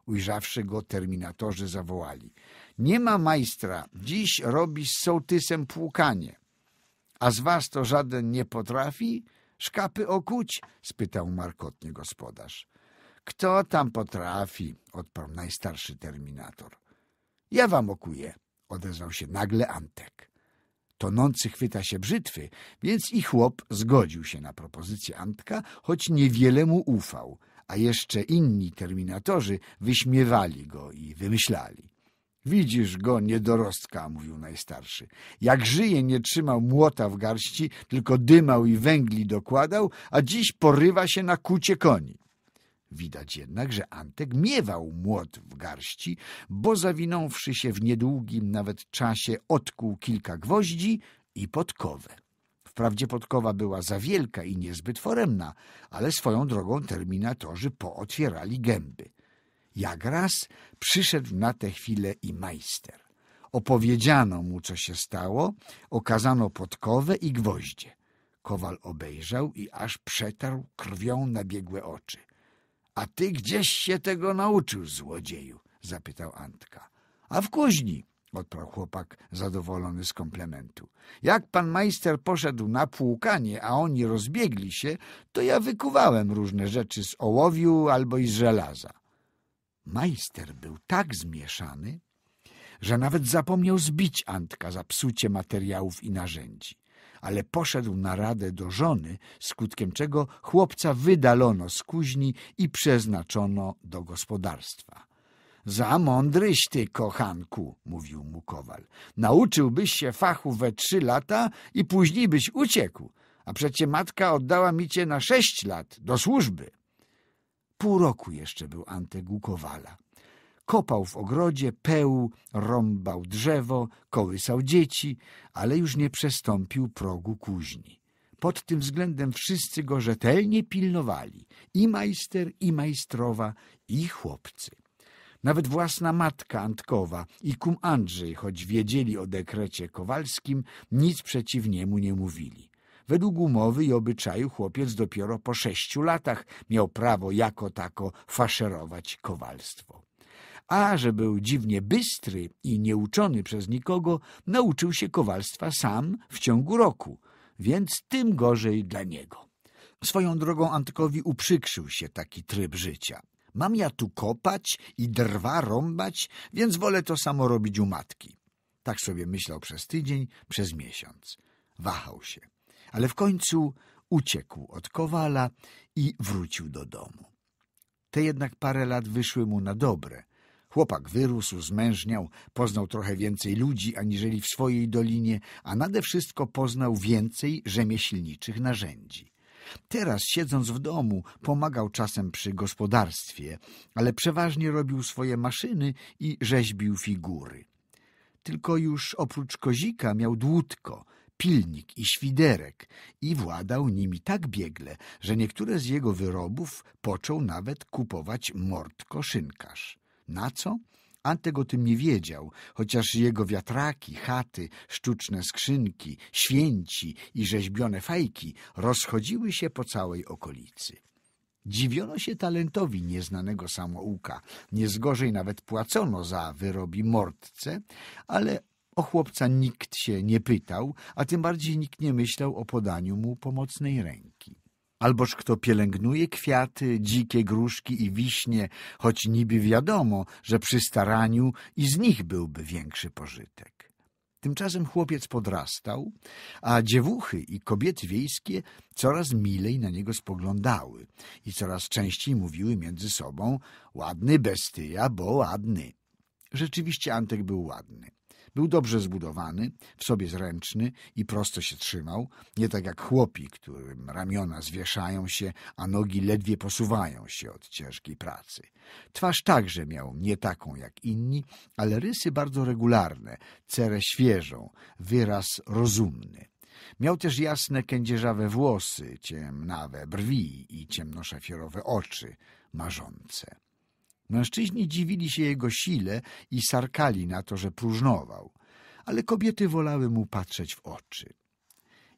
Ujrzawszy go, terminatorzy zawołali – Nie ma majstra, dziś robi z sołtysem płukanie. – A z was to żaden nie potrafi? Szkapy okuć? – spytał markotnie gospodarz. Kto tam potrafi? odparł najstarszy terminator. Ja wam okuję, odezwał się nagle Antek. Tonący chwyta się brzytwy, więc i chłop zgodził się na propozycję Antka, choć niewiele mu ufał, a jeszcze inni terminatorzy wyśmiewali go i wymyślali. Widzisz go, niedorostka, mówił najstarszy. Jak żyje, nie trzymał młota w garści, tylko dymał i węgli dokładał, a dziś porywa się na kucie koni. Widać jednak, że Antek miewał młot w garści, bo zawinąwszy się w niedługim nawet czasie odkuł kilka gwoździ i podkowę. Wprawdzie podkowa była za wielka i niezbyt foremna, ale swoją drogą terminatorzy pootwierali gęby. Jak raz przyszedł na tę chwilę i majster. Opowiedziano mu, co się stało, okazano podkowę i gwoździe. Kowal obejrzał i aż przetarł krwią nabiegłe oczy. A ty gdzieś się tego nauczył, złodzieju? zapytał Antka. A w kuźni, odparł chłopak zadowolony z komplementu. Jak pan majster poszedł na płukanie, a oni rozbiegli się, to ja wykuwałem różne rzeczy z ołowiu albo i z żelaza. Majster był tak zmieszany, że nawet zapomniał zbić Antka za psucie materiałów i narzędzi ale poszedł na radę do żony, skutkiem czego chłopca wydalono z kuźni i przeznaczono do gospodarstwa. Za mądryś ty, kochanku, mówił mu kowal. Nauczyłbyś się fachu we trzy lata i później byś uciekł, a przecie matka oddała mi cię na sześć lat do służby. Pół roku jeszcze był Antek u kowala. Kopał w ogrodzie, peł, rąbał drzewo, kołysał dzieci, ale już nie przestąpił progu kuźni. Pod tym względem wszyscy go rzetelnie pilnowali, i majster, i majstrowa, i chłopcy. Nawet własna matka Antkowa i kum Andrzej, choć wiedzieli o dekrecie kowalskim, nic przeciw niemu nie mówili. Według umowy i obyczaju chłopiec dopiero po sześciu latach miał prawo jako tako faszerować kowalstwo a że był dziwnie bystry i nieuczony przez nikogo, nauczył się kowalstwa sam w ciągu roku, więc tym gorzej dla niego. Swoją drogą Antkowi uprzykrzył się taki tryb życia. Mam ja tu kopać i drwa rąbać, więc wolę to samo robić u matki. Tak sobie myślał przez tydzień, przez miesiąc. Wahał się, ale w końcu uciekł od kowala i wrócił do domu. Te jednak parę lat wyszły mu na dobre – Chłopak wyrósł, zmężniał, poznał trochę więcej ludzi aniżeli w swojej dolinie, a nade wszystko poznał więcej rzemieślniczych narzędzi. Teraz, siedząc w domu, pomagał czasem przy gospodarstwie, ale przeważnie robił swoje maszyny i rzeźbił figury. Tylko już oprócz kozika miał dłutko, pilnik i świderek i władał nimi tak biegle, że niektóre z jego wyrobów począł nawet kupować mord koszynkarz. Na co? Antek o tym nie wiedział, chociaż jego wiatraki, chaty, sztuczne skrzynki, święci i rzeźbione fajki rozchodziły się po całej okolicy. Dziwiono się talentowi nieznanego samouka. Niezgorzej nawet płacono za wyrobi mordce, ale o chłopca nikt się nie pytał, a tym bardziej nikt nie myślał o podaniu mu pomocnej ręki. Alboż kto pielęgnuje kwiaty, dzikie gruszki i wiśnie, choć niby wiadomo, że przy staraniu i z nich byłby większy pożytek. Tymczasem chłopiec podrastał, a dziewuchy i kobiety wiejskie coraz milej na niego spoglądały i coraz częściej mówiły między sobą – ładny bestyja, bo ładny. Rzeczywiście Antek był ładny. Był dobrze zbudowany, w sobie zręczny i prosto się trzymał, nie tak jak chłopi, którym ramiona zwieszają się, a nogi ledwie posuwają się od ciężkiej pracy. Twarz także miał nie taką jak inni, ale rysy bardzo regularne, cerę świeżą, wyraz rozumny. Miał też jasne kędzierzawe włosy, ciemnawe brwi i ciemnoszafierowe oczy marzące. Mężczyźni dziwili się jego sile i sarkali na to, że próżnował, ale kobiety wolały mu patrzeć w oczy.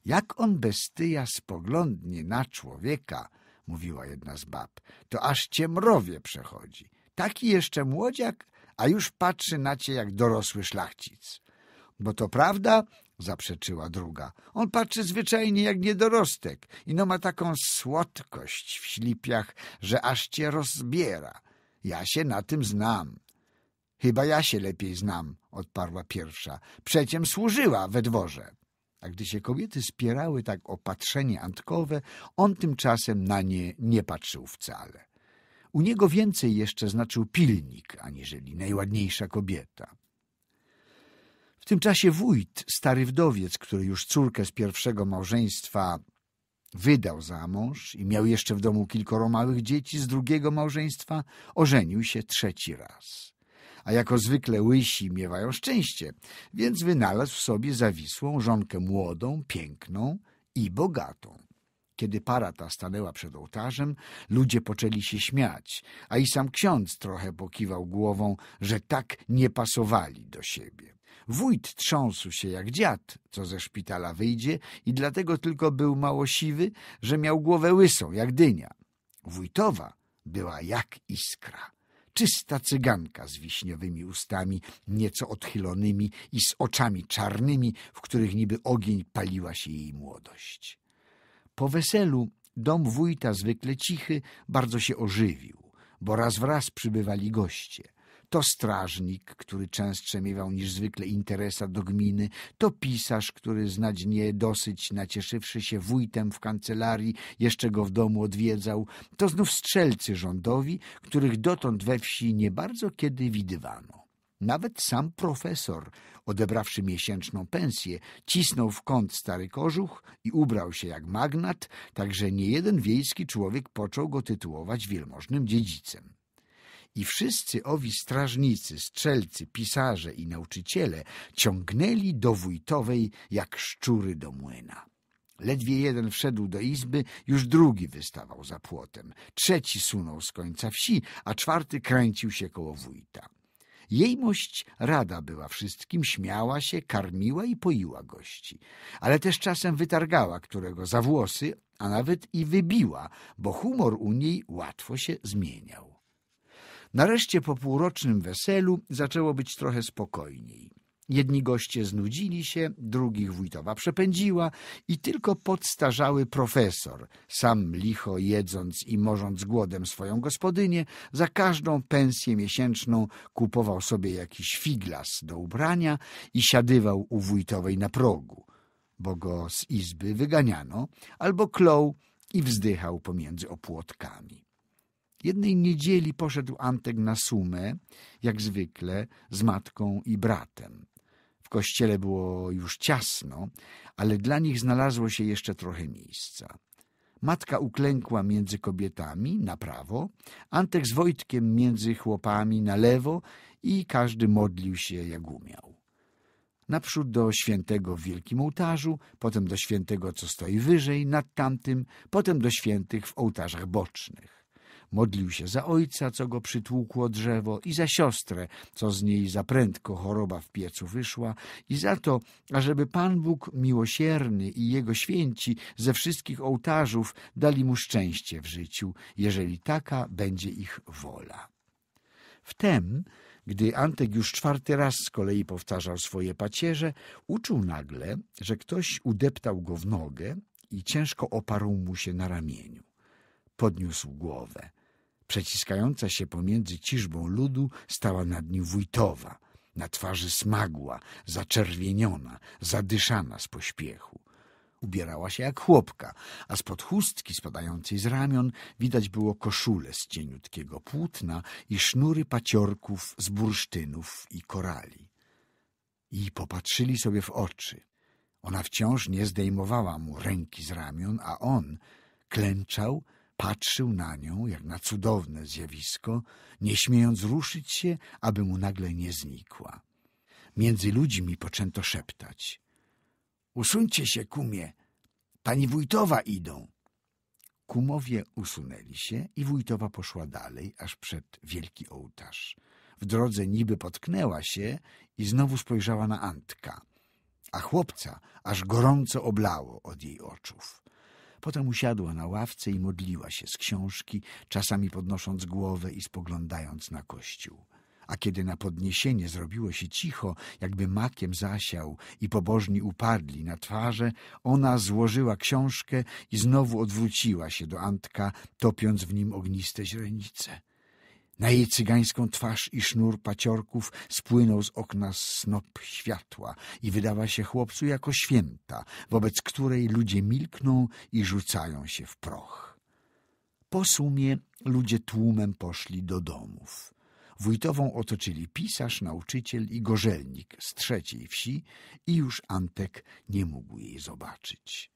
Jak on bestyja spoglądnie na człowieka, mówiła jedna z bab, to aż cię mrowie przechodzi. Taki jeszcze młodziak, a już patrzy na cię jak dorosły szlachcic. Bo to prawda, zaprzeczyła druga. On patrzy zwyczajnie jak niedorostek i no ma taką słodkość w ślipiach, że aż cię rozbiera. Ja się na tym znam. Chyba ja się lepiej znam, odparła pierwsza. Przeciem służyła we dworze. A gdy się kobiety spierały tak o patrzenie antkowe, on tymczasem na nie nie patrzył wcale. U niego więcej jeszcze znaczył pilnik, aniżeli najładniejsza kobieta. W tym czasie wójt, stary wdowiec, który już córkę z pierwszego małżeństwa wydał za mąż i miał jeszcze w domu kilkoro małych dzieci z drugiego małżeństwa, ożenił się trzeci raz. A jako zwykle łysi miewają szczęście, więc wynalazł w sobie zawisłą żonkę młodą, piękną i bogatą. Kiedy para ta stanęła przed ołtarzem, ludzie poczęli się śmiać, a i sam ksiądz trochę pokiwał głową, że tak nie pasowali do siebie. Wójt trząsł się jak dziad, co ze szpitala wyjdzie i dlatego tylko był mało siwy, że miał głowę łysą jak dynia. Wójtowa była jak iskra. Czysta cyganka z wiśniowymi ustami, nieco odchylonymi i z oczami czarnymi, w których niby ogień paliła się jej młodość. Po weselu dom wójta, zwykle cichy, bardzo się ożywił, bo raz w raz przybywali goście to strażnik, który częstsze miewał niż zwykle interesa do gminy, to pisarz, który znać nie dosyć, nacieszywszy się wójtem w kancelarii, jeszcze go w domu odwiedzał, to znów strzelcy rządowi, których dotąd we wsi nie bardzo kiedy widywano. Nawet sam profesor, odebrawszy miesięczną pensję, cisnął w kąt stary kożuch i ubrał się jak magnat, tak że niejeden wiejski człowiek począł go tytułować wielmożnym dziedzicem. I wszyscy owi strażnicy, strzelcy, pisarze i nauczyciele ciągnęli do wójtowej jak szczury do młyna. Ledwie jeden wszedł do izby, już drugi wystawał za płotem, trzeci sunął z końca wsi, a czwarty kręcił się koło wójta. Jejmość rada była wszystkim, śmiała się, karmiła i poiła gości, ale też czasem wytargała którego za włosy, a nawet i wybiła, bo humor u niej łatwo się zmieniał. Nareszcie po półrocznym weselu zaczęło być trochę spokojniej. Jedni goście znudzili się, drugich wójtowa przepędziła i tylko podstarzały profesor, sam licho jedząc i morząc głodem swoją gospodynię, za każdą pensję miesięczną kupował sobie jakiś figlas do ubrania i siadywał u wójtowej na progu, bo go z izby wyganiano, albo klął i wzdychał pomiędzy opłotkami. Jednej niedzieli poszedł Antek na sumę, jak zwykle, z matką i bratem. W kościele było już ciasno, ale dla nich znalazło się jeszcze trochę miejsca. Matka uklękła między kobietami na prawo, Antek z Wojtkiem między chłopami na lewo i każdy modlił się jak umiał. Naprzód do świętego w wielkim ołtarzu, potem do świętego, co stoi wyżej, nad tamtym, potem do świętych w ołtarzach bocznych. Modlił się za ojca, co go przytłukło drzewo i za siostrę, co z niej za prędko choroba w piecu wyszła i za to, ażeby Pan Bóg miłosierny i Jego święci ze wszystkich ołtarzów dali mu szczęście w życiu, jeżeli taka będzie ich wola. Wtem gdy Antek już czwarty raz z kolei powtarzał swoje pacierze, uczuł nagle, że ktoś udeptał go w nogę i ciężko oparł mu się na ramieniu. Podniósł głowę. Przeciskająca się pomiędzy ciżbą ludu stała na nim wójtowa, na twarzy smagła, zaczerwieniona, zadyszana z pośpiechu. Ubierała się jak chłopka, a spod chustki spadającej z ramion widać było koszule z cieniutkiego płótna i sznury paciorków z bursztynów i korali. I popatrzyli sobie w oczy. Ona wciąż nie zdejmowała mu ręki z ramion, a on klęczał Patrzył na nią jak na cudowne zjawisko, nie śmiejąc ruszyć się, aby mu nagle nie znikła. Między ludźmi poczęto szeptać. Usuńcie się, kumie, pani wójtowa idą. Kumowie usunęli się i wójtowa poszła dalej, aż przed wielki ołtarz. W drodze niby potknęła się i znowu spojrzała na Antka, a chłopca aż gorąco oblało od jej oczów. Potem usiadła na ławce i modliła się z książki, czasami podnosząc głowę i spoglądając na kościół. A kiedy na podniesienie zrobiło się cicho, jakby makiem zasiał i pobożni upadli na twarze, ona złożyła książkę i znowu odwróciła się do Antka, topiąc w nim ogniste źrenice. Na jej cygańską twarz i sznur paciorków spłynął z okna snop światła i wydawała się chłopcu jako święta, wobec której ludzie milkną i rzucają się w proch. Po sumie ludzie tłumem poszli do domów. Wójtową otoczyli pisarz, nauczyciel i gorzelnik z trzeciej wsi i już Antek nie mógł jej zobaczyć.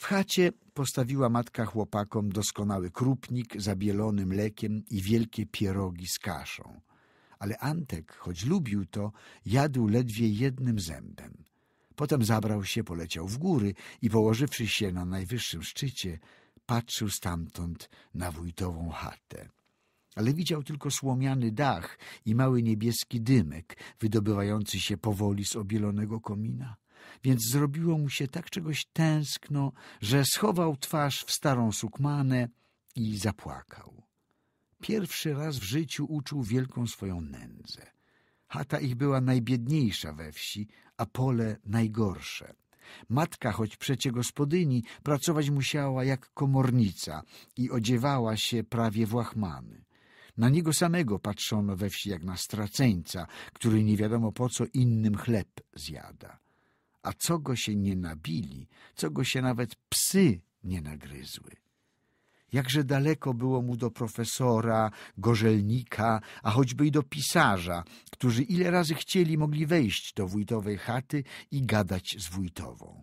W chacie postawiła matka chłopakom doskonały krupnik zabielony mlekiem i wielkie pierogi z kaszą. Ale Antek, choć lubił to, jadł ledwie jednym zębem. Potem zabrał się, poleciał w góry i położywszy się na najwyższym szczycie, patrzył stamtąd na wójtową chatę. Ale widział tylko słomiany dach i mały niebieski dymek, wydobywający się powoli z obielonego komina więc zrobiło mu się tak czegoś tęskno, że schował twarz w starą sukmanę i zapłakał. Pierwszy raz w życiu uczuł wielką swoją nędzę. Chata ich była najbiedniejsza we wsi, a pole najgorsze. Matka, choć przecie gospodyni, pracować musiała jak komornica i odziewała się prawie w łachmany. Na niego samego patrzono we wsi jak na straceńca, który nie wiadomo po co innym chleb zjada a co go się nie nabili, co go się nawet psy nie nagryzły. Jakże daleko było mu do profesora, gorzelnika, a choćby i do pisarza, którzy ile razy chcieli mogli wejść do wójtowej chaty i gadać z wójtową.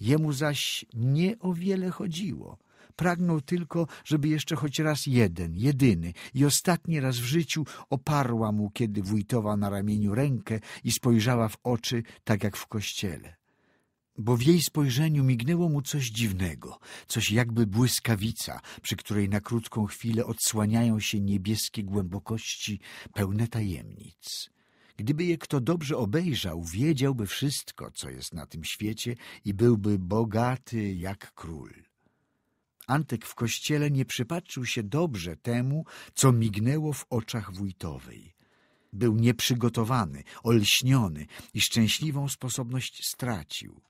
Jemu zaś nie o wiele chodziło – pragnął tylko, żeby jeszcze choć raz jeden, jedyny i ostatni raz w życiu oparła mu, kiedy wójtowa na ramieniu rękę i spojrzała w oczy, tak jak w kościele bo w jej spojrzeniu mignęło mu coś dziwnego, coś jakby błyskawica, przy której na krótką chwilę odsłaniają się niebieskie głębokości pełne tajemnic. Gdyby je kto dobrze obejrzał, wiedziałby wszystko, co jest na tym świecie i byłby bogaty jak król. Antek w kościele nie przypatrzył się dobrze temu, co mignęło w oczach wójtowej. Był nieprzygotowany, olśniony i szczęśliwą sposobność stracił.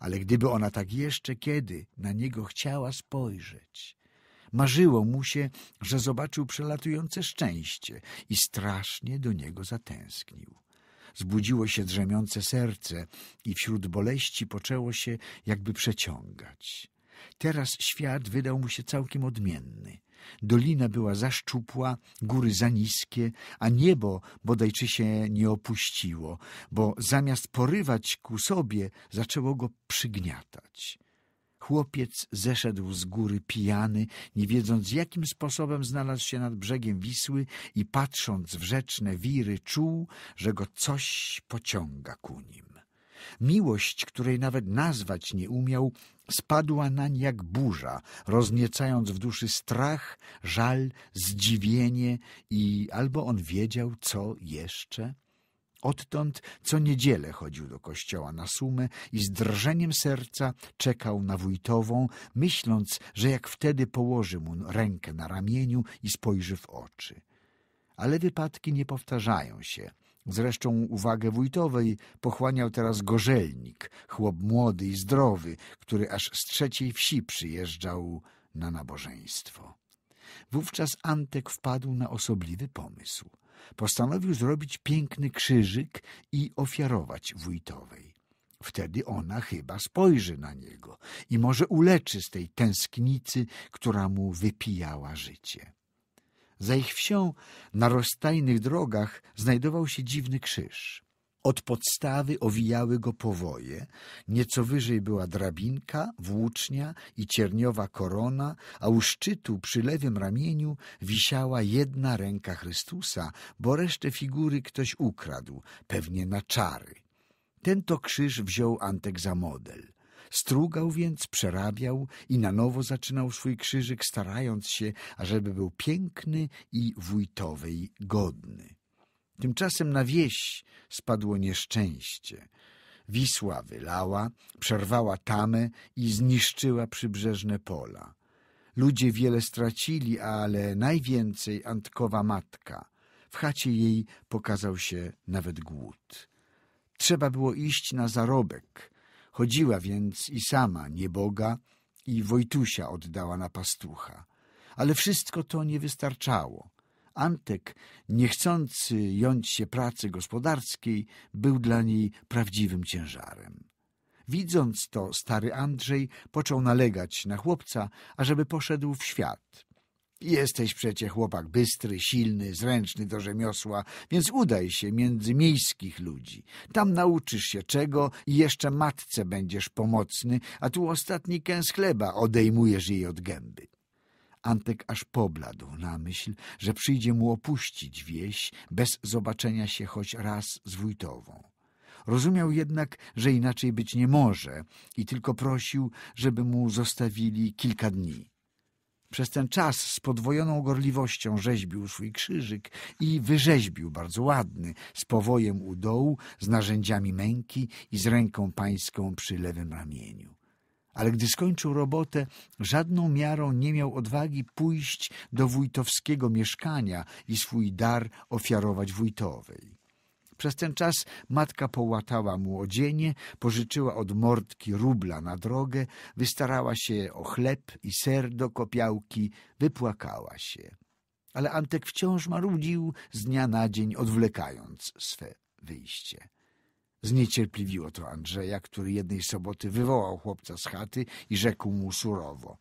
Ale gdyby ona tak jeszcze kiedy na niego chciała spojrzeć... Marzyło mu się, że zobaczył przelatujące szczęście i strasznie do niego zatęsknił. Zbudziło się drzemiące serce i wśród boleści poczęło się jakby przeciągać. Teraz świat wydał mu się całkiem odmienny. Dolina była za szczupła, góry za niskie, a niebo bodaj czy się nie opuściło, bo zamiast porywać ku sobie, zaczęło go przygniatać. Chłopiec zeszedł z góry pijany, nie wiedząc jakim sposobem znalazł się nad brzegiem Wisły i patrząc w rzeczne wiry czuł, że go coś pociąga ku nim. Miłość, której nawet nazwać nie umiał, spadła nań jak burza, rozniecając w duszy strach, żal, zdziwienie i albo on wiedział, co jeszcze. Odtąd co niedzielę chodził do kościoła na sumę i z drżeniem serca czekał na wójtową, myśląc, że jak wtedy położy mu rękę na ramieniu i spojrzy w oczy. Ale wypadki nie powtarzają się – Zresztą uwagę wójtowej pochłaniał teraz gorzelnik, chłop młody i zdrowy, który aż z trzeciej wsi przyjeżdżał na nabożeństwo. Wówczas Antek wpadł na osobliwy pomysł. Postanowił zrobić piękny krzyżyk i ofiarować wójtowej. Wtedy ona chyba spojrzy na niego i może uleczy z tej tęsknicy, która mu wypijała życie. Za ich wsią, na rozstajnych drogach, znajdował się dziwny krzyż. Od podstawy owijały go powoje, nieco wyżej była drabinka, włócznia i cierniowa korona, a u szczytu przy lewym ramieniu wisiała jedna ręka Chrystusa, bo resztę figury ktoś ukradł, pewnie na czary. Ten to krzyż wziął Antek za model – Strugał więc, przerabiał i na nowo zaczynał swój krzyżyk, starając się, ażeby był piękny i wójtowej godny. Tymczasem na wieś spadło nieszczęście. Wisła wylała, przerwała tamę i zniszczyła przybrzeżne pola. Ludzie wiele stracili, ale najwięcej Antkowa matka. W chacie jej pokazał się nawet głód. Trzeba było iść na zarobek, Chodziła więc i sama nieboga i Wojtusia oddała na pastucha. Ale wszystko to nie wystarczało. Antek, niechcący jąć się pracy gospodarskiej, był dla niej prawdziwym ciężarem. Widząc to, stary Andrzej począł nalegać na chłopca, ażeby poszedł w świat. Jesteś przecie chłopak bystry, silny, zręczny do rzemiosła, więc udaj się między miejskich ludzi. Tam nauczysz się czego i jeszcze matce będziesz pomocny, a tu ostatni kęs chleba odejmujesz jej od gęby. Antek aż pobladł na myśl, że przyjdzie mu opuścić wieś bez zobaczenia się choć raz z wójtową. Rozumiał jednak, że inaczej być nie może i tylko prosił, żeby mu zostawili kilka dni. Przez ten czas z podwojoną gorliwością rzeźbił swój krzyżyk i wyrzeźbił bardzo ładny, z powojem u dołu, z narzędziami męki i z ręką pańską przy lewym ramieniu. Ale gdy skończył robotę, żadną miarą nie miał odwagi pójść do wójtowskiego mieszkania i swój dar ofiarować wójtowej. Przez ten czas matka połatała mu odzienie, pożyczyła od mordki rubla na drogę, wystarała się o chleb i ser do kopiałki, wypłakała się. Ale Antek wciąż marudził z dnia na dzień, odwlekając swe wyjście. Zniecierpliwiło to Andrzeja, który jednej soboty wywołał chłopca z chaty i rzekł mu surowo –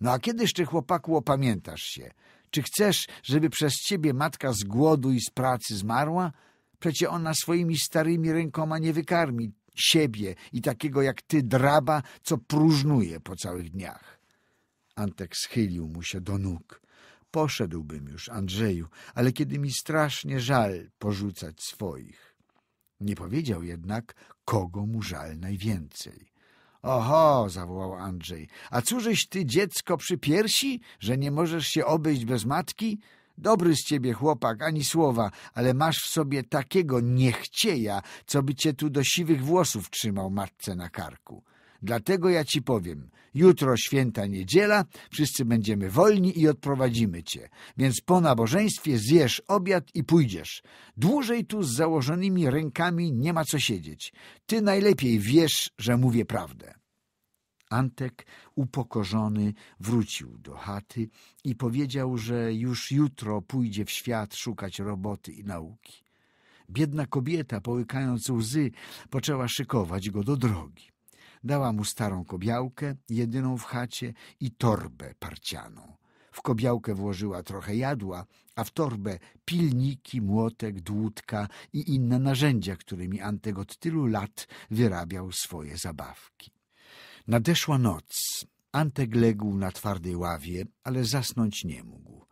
no a kiedyż ty, chłopaku, opamiętasz się? Czy chcesz, żeby przez ciebie matka z głodu i z pracy zmarła? Przecie ona swoimi starymi rękoma nie wykarmi siebie i takiego jak ty draba, co próżnuje po całych dniach. Antek schylił mu się do nóg. Poszedłbym już, Andrzeju, ale kiedy mi strasznie żal porzucać swoich. Nie powiedział jednak, kogo mu żal najwięcej. Oho, zawołał Andrzej, a cóżeś ty dziecko przy piersi, że nie możesz się obejść bez matki? Dobry z ciebie chłopak, ani słowa, ale masz w sobie takiego niechcieja, co by cię tu do siwych włosów trzymał matce na karku. Dlatego ja ci powiem, jutro święta niedziela, wszyscy będziemy wolni i odprowadzimy cię. Więc po nabożeństwie zjesz obiad i pójdziesz. Dłużej tu z założonymi rękami nie ma co siedzieć. Ty najlepiej wiesz, że mówię prawdę. Antek, upokorzony, wrócił do chaty i powiedział, że już jutro pójdzie w świat szukać roboty i nauki. Biedna kobieta, połykając łzy, poczęła szykować go do drogi. Dała mu starą kobiałkę, jedyną w chacie i torbę parcianą. W kobiałkę włożyła trochę jadła, a w torbę pilniki, młotek, dłutka i inne narzędzia, którymi Antek od tylu lat wyrabiał swoje zabawki. Nadeszła noc. Antek legł na twardej ławie, ale zasnąć nie mógł.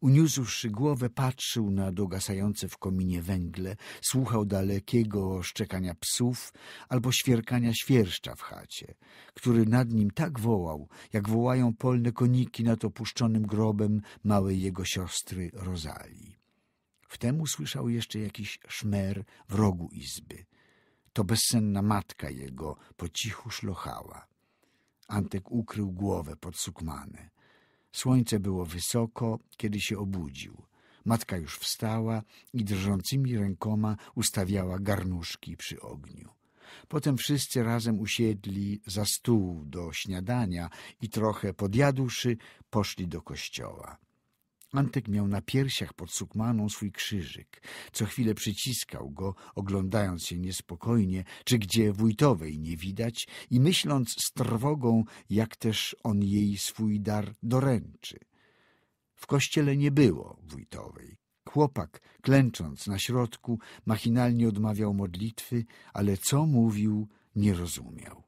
Uniósłszy głowę, patrzył na dogasające w kominie węgle, słuchał dalekiego szczekania psów albo świerkania świerszcza w chacie, który nad nim tak wołał, jak wołają polne koniki nad opuszczonym grobem małej jego siostry Rozali. Wtem usłyszał jeszcze jakiś szmer w rogu izby. To bezsenna matka jego po cichu szlochała. Antek ukrył głowę pod sukmanę. Słońce było wysoko, kiedy się obudził. Matka już wstała i drżącymi rękoma ustawiała garnuszki przy ogniu. Potem wszyscy razem usiedli za stół do śniadania i trochę podjadłszy poszli do kościoła. Antek miał na piersiach pod sukmaną swój krzyżyk. Co chwilę przyciskał go, oglądając się niespokojnie, czy gdzie wójtowej nie widać i myśląc z trwogą, jak też on jej swój dar doręczy. W kościele nie było wójtowej. Chłopak, klęcząc na środku, machinalnie odmawiał modlitwy, ale co mówił, nie rozumiał.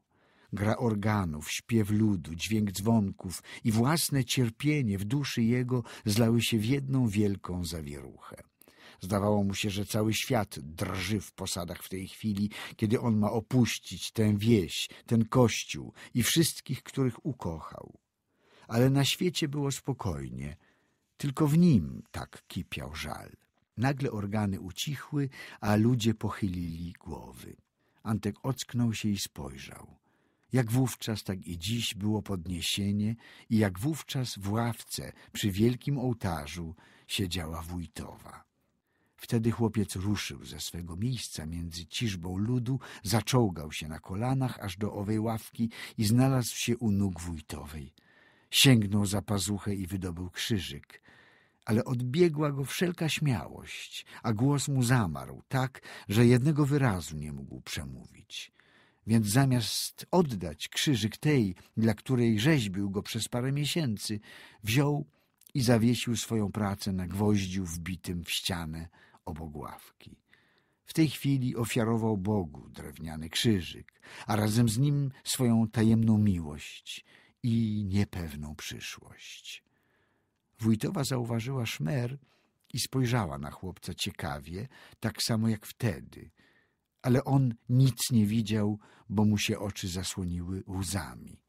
Gra organów, śpiew ludu, dźwięk dzwonków i własne cierpienie w duszy jego zlały się w jedną wielką zawieruchę. Zdawało mu się, że cały świat drży w posadach w tej chwili, kiedy on ma opuścić tę wieś, ten kościół i wszystkich, których ukochał. Ale na świecie było spokojnie, tylko w nim tak kipiał żal. Nagle organy ucichły, a ludzie pochylili głowy. Antek ocknął się i spojrzał. Jak wówczas, tak i dziś było podniesienie i jak wówczas w ławce przy wielkim ołtarzu siedziała wójtowa. Wtedy chłopiec ruszył ze swego miejsca między ciżbą ludu, zaczołgał się na kolanach aż do owej ławki i znalazł się u nóg wójtowej. Sięgnął za pazuchę i wydobył krzyżyk. Ale odbiegła go wszelka śmiałość, a głos mu zamarł tak, że jednego wyrazu nie mógł przemówić. Więc zamiast oddać krzyżyk tej, dla której rzeźbił go przez parę miesięcy, wziął i zawiesił swoją pracę na gwoździu wbitym w ścianę obok ławki. W tej chwili ofiarował Bogu drewniany krzyżyk, a razem z nim swoją tajemną miłość i niepewną przyszłość. Wójtowa zauważyła szmer i spojrzała na chłopca ciekawie, tak samo jak wtedy – ale on nic nie widział, bo mu się oczy zasłoniły łzami.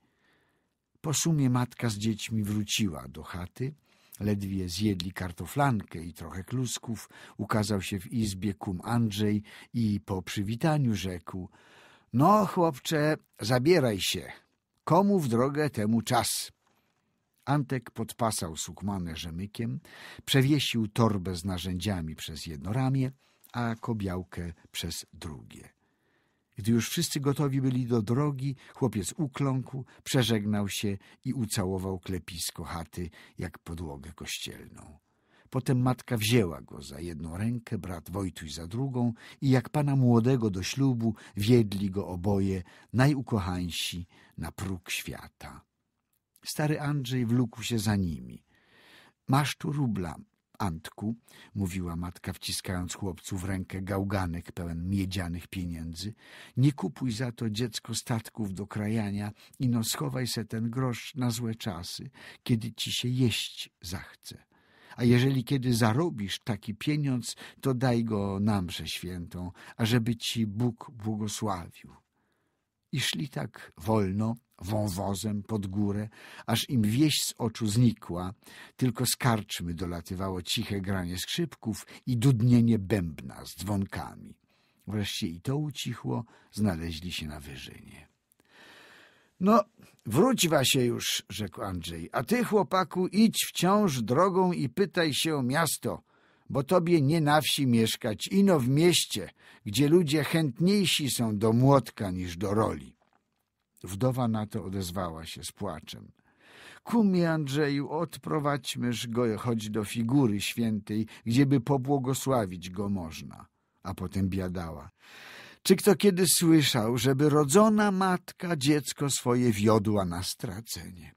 Po sumie matka z dziećmi wróciła do chaty. Ledwie zjedli kartoflankę i trochę klusków. Ukazał się w izbie kum Andrzej i po przywitaniu rzekł — No, chłopcze, zabieraj się. Komu w drogę, temu czas. Antek podpasał sukmanę rzemykiem, przewiesił torbę z narzędziami przez jedno ramię — a kobiałkę przez drugie. Gdy już wszyscy gotowi byli do drogi, chłopiec ukląkł, przeżegnał się i ucałował klepisko chaty jak podłogę kościelną. Potem matka wzięła go za jedną rękę, brat Wojtuś za drugą i jak pana młodego do ślubu wiedli go oboje, najukochańsi, na próg świata. Stary Andrzej wlókł się za nimi. Masz tu rubla, Antku, mówiła matka, wciskając chłopcu w rękę gałganek pełen miedzianych pieniędzy, nie kupuj za to dziecko statków do krajania, ino schowaj se ten grosz na złe czasy, kiedy ci się jeść zachce. A jeżeli kiedy zarobisz taki pieniądz, to daj go nam świętą, ażeby ci Bóg błogosławił. I szli tak wolno, wąwozem pod górę, aż im wieś z oczu znikła, tylko z karczmy dolatywało ciche granie skrzypków i dudnienie bębna z dzwonkami. Wreszcie i to ucichło, znaleźli się na wyżynie. No, wróć Wasie już, rzekł Andrzej, a ty, chłopaku, idź wciąż drogą i pytaj się o miasto, bo tobie nie na wsi mieszkać, ino w mieście, gdzie ludzie chętniejsi są do młotka niż do roli. Wdowa na to odezwała się z płaczem. Kumie Andrzeju, odprowadźmyż go choć do figury świętej, gdzieby pobłogosławić go można. A potem biadała. Czy kto kiedy słyszał, żeby rodzona matka dziecko swoje wiodła na stracenie?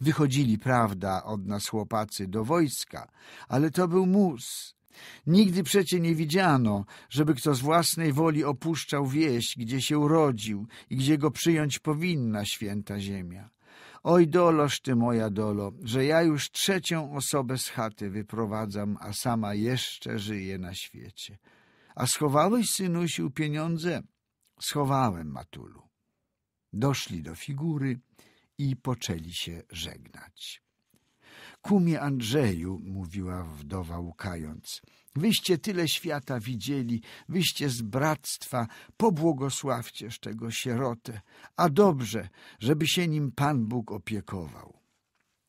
Wychodzili, prawda, od nas chłopacy do wojska, ale to był mus, Nigdy przecie nie widziano, żeby kto z własnej woli opuszczał wieś, gdzie się urodził i gdzie go przyjąć powinna święta ziemia. Oj doloż ty moja dolo, że ja już trzecią osobę z chaty wyprowadzam, a sama jeszcze żyję na świecie. A schowałeś, synusiu, pieniądze? Schowałem, Matulu. Doszli do figury i poczęli się żegnać. Kumie Andrzeju, mówiła wdowa łkając, wyście tyle świata widzieli, wyście z bractwa, pobłogosławcież tego sierotę, a dobrze, żeby się nim Pan Bóg opiekował.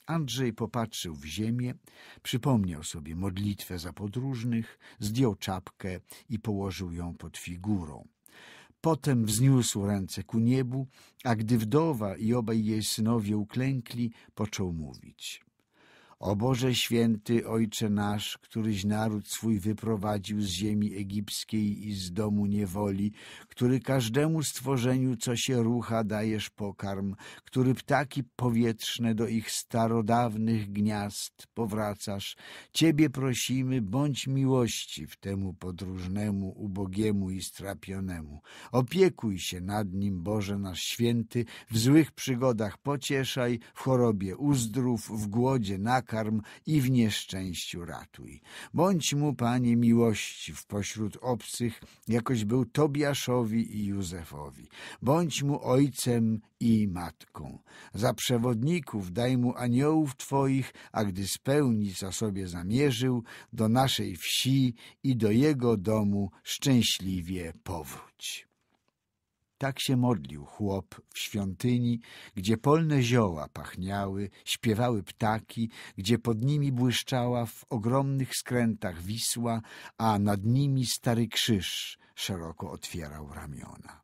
Andrzej popatrzył w ziemię, przypomniał sobie modlitwę za podróżnych, zdjął czapkę i położył ją pod figurą. Potem wzniósł ręce ku niebu, a gdy wdowa i obaj jej synowie uklękli, począł mówić – o Boże święty, Ojcze nasz, któryś naród swój wyprowadził z ziemi egipskiej i z domu niewoli, który każdemu stworzeniu, co się rucha, dajesz pokarm, który ptaki powietrzne do ich starodawnych gniazd powracasz. Ciebie prosimy, bądź miłości w temu podróżnemu, ubogiemu i strapionemu. Opiekuj się nad nim, Boże nasz święty, w złych przygodach pocieszaj, w chorobie uzdrów, w głodzie nakarm i w nieszczęściu ratuj. Bądź mu, Panie, miłości w pośród obcych, jakoś był Tobiaszowi, i Józefowi. Bądź mu ojcem i matką. Za przewodników daj mu aniołów Twoich, a gdy spełni, co sobie zamierzył, do naszej wsi i do jego domu szczęśliwie powróć. Tak się modlił chłop w świątyni, gdzie polne zioła pachniały, śpiewały ptaki, gdzie pod nimi błyszczała w ogromnych skrętach Wisła, a nad nimi stary krzyż, szeroko otwierał ramiona.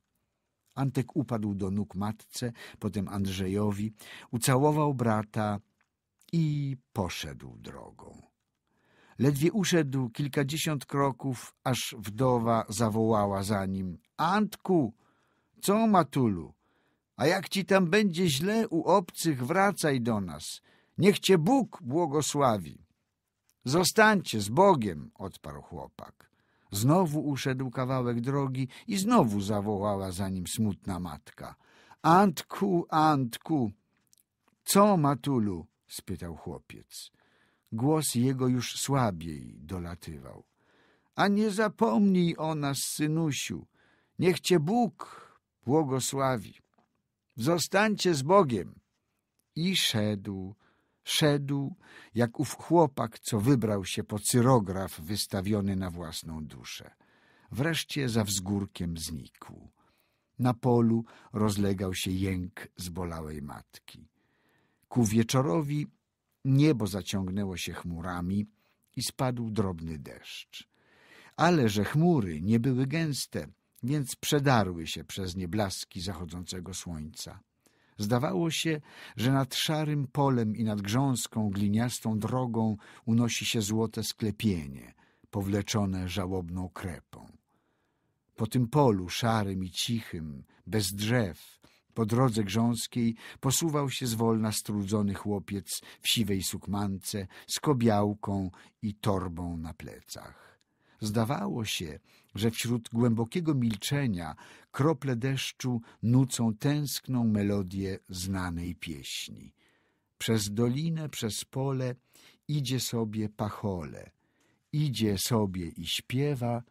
Antek upadł do nóg matce, potem Andrzejowi, ucałował brata i poszedł drogą. Ledwie uszedł kilkadziesiąt kroków, aż wdowa zawołała za nim — Antku, co matulu? A jak ci tam będzie źle u obcych, wracaj do nas. Niech cię Bóg błogosławi. — Zostańcie z Bogiem — odparł chłopak. Znowu uszedł kawałek drogi i znowu zawołała za nim smutna matka. Antku, Antku! Co, Matulu? spytał chłopiec. Głos jego już słabiej dolatywał. A nie zapomnij o nas, synusiu. Niech cię Bóg błogosławi. Zostańcie z Bogiem. I szedł Szedł jak ów chłopak, co wybrał się po cyrograf wystawiony na własną duszę. Wreszcie za wzgórkiem znikł. Na polu rozlegał się jęk zbolałej matki. Ku wieczorowi niebo zaciągnęło się chmurami i spadł drobny deszcz. Ale że chmury nie były gęste, więc przedarły się przez nie blaski zachodzącego słońca. Zdawało się, że nad szarym polem i nad grząską, gliniastą drogą unosi się złote sklepienie, powleczone żałobną krepą. Po tym polu szarym i cichym, bez drzew, po drodze grząskiej posuwał się zwolna strudzony chłopiec w siwej sukmance z kobiałką i torbą na plecach. Zdawało się, że wśród głębokiego milczenia krople deszczu nucą tęskną melodię znanej pieśni. Przez dolinę, przez pole idzie sobie pachole, idzie sobie i śpiewa,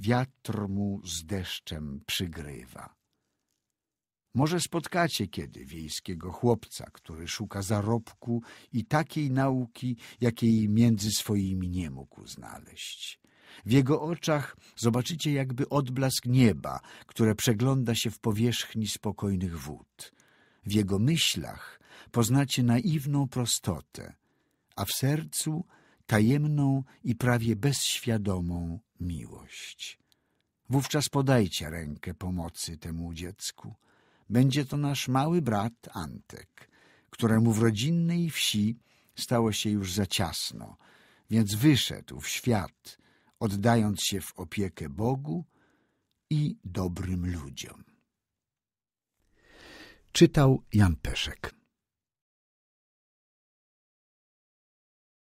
wiatr mu z deszczem przygrywa. Może spotkacie kiedy wiejskiego chłopca, który szuka zarobku i takiej nauki, jakiej między swoimi nie mógł znaleźć. W jego oczach zobaczycie jakby odblask nieba, które przegląda się w powierzchni spokojnych wód. W jego myślach poznacie naiwną prostotę, a w sercu tajemną i prawie bezświadomą miłość. Wówczas podajcie rękę pomocy temu dziecku. Będzie to nasz mały brat Antek, któremu w rodzinnej wsi stało się już za ciasno, więc wyszedł w świat – oddając się w opiekę Bogu i dobrym ludziom. Czytał Jan Peszek.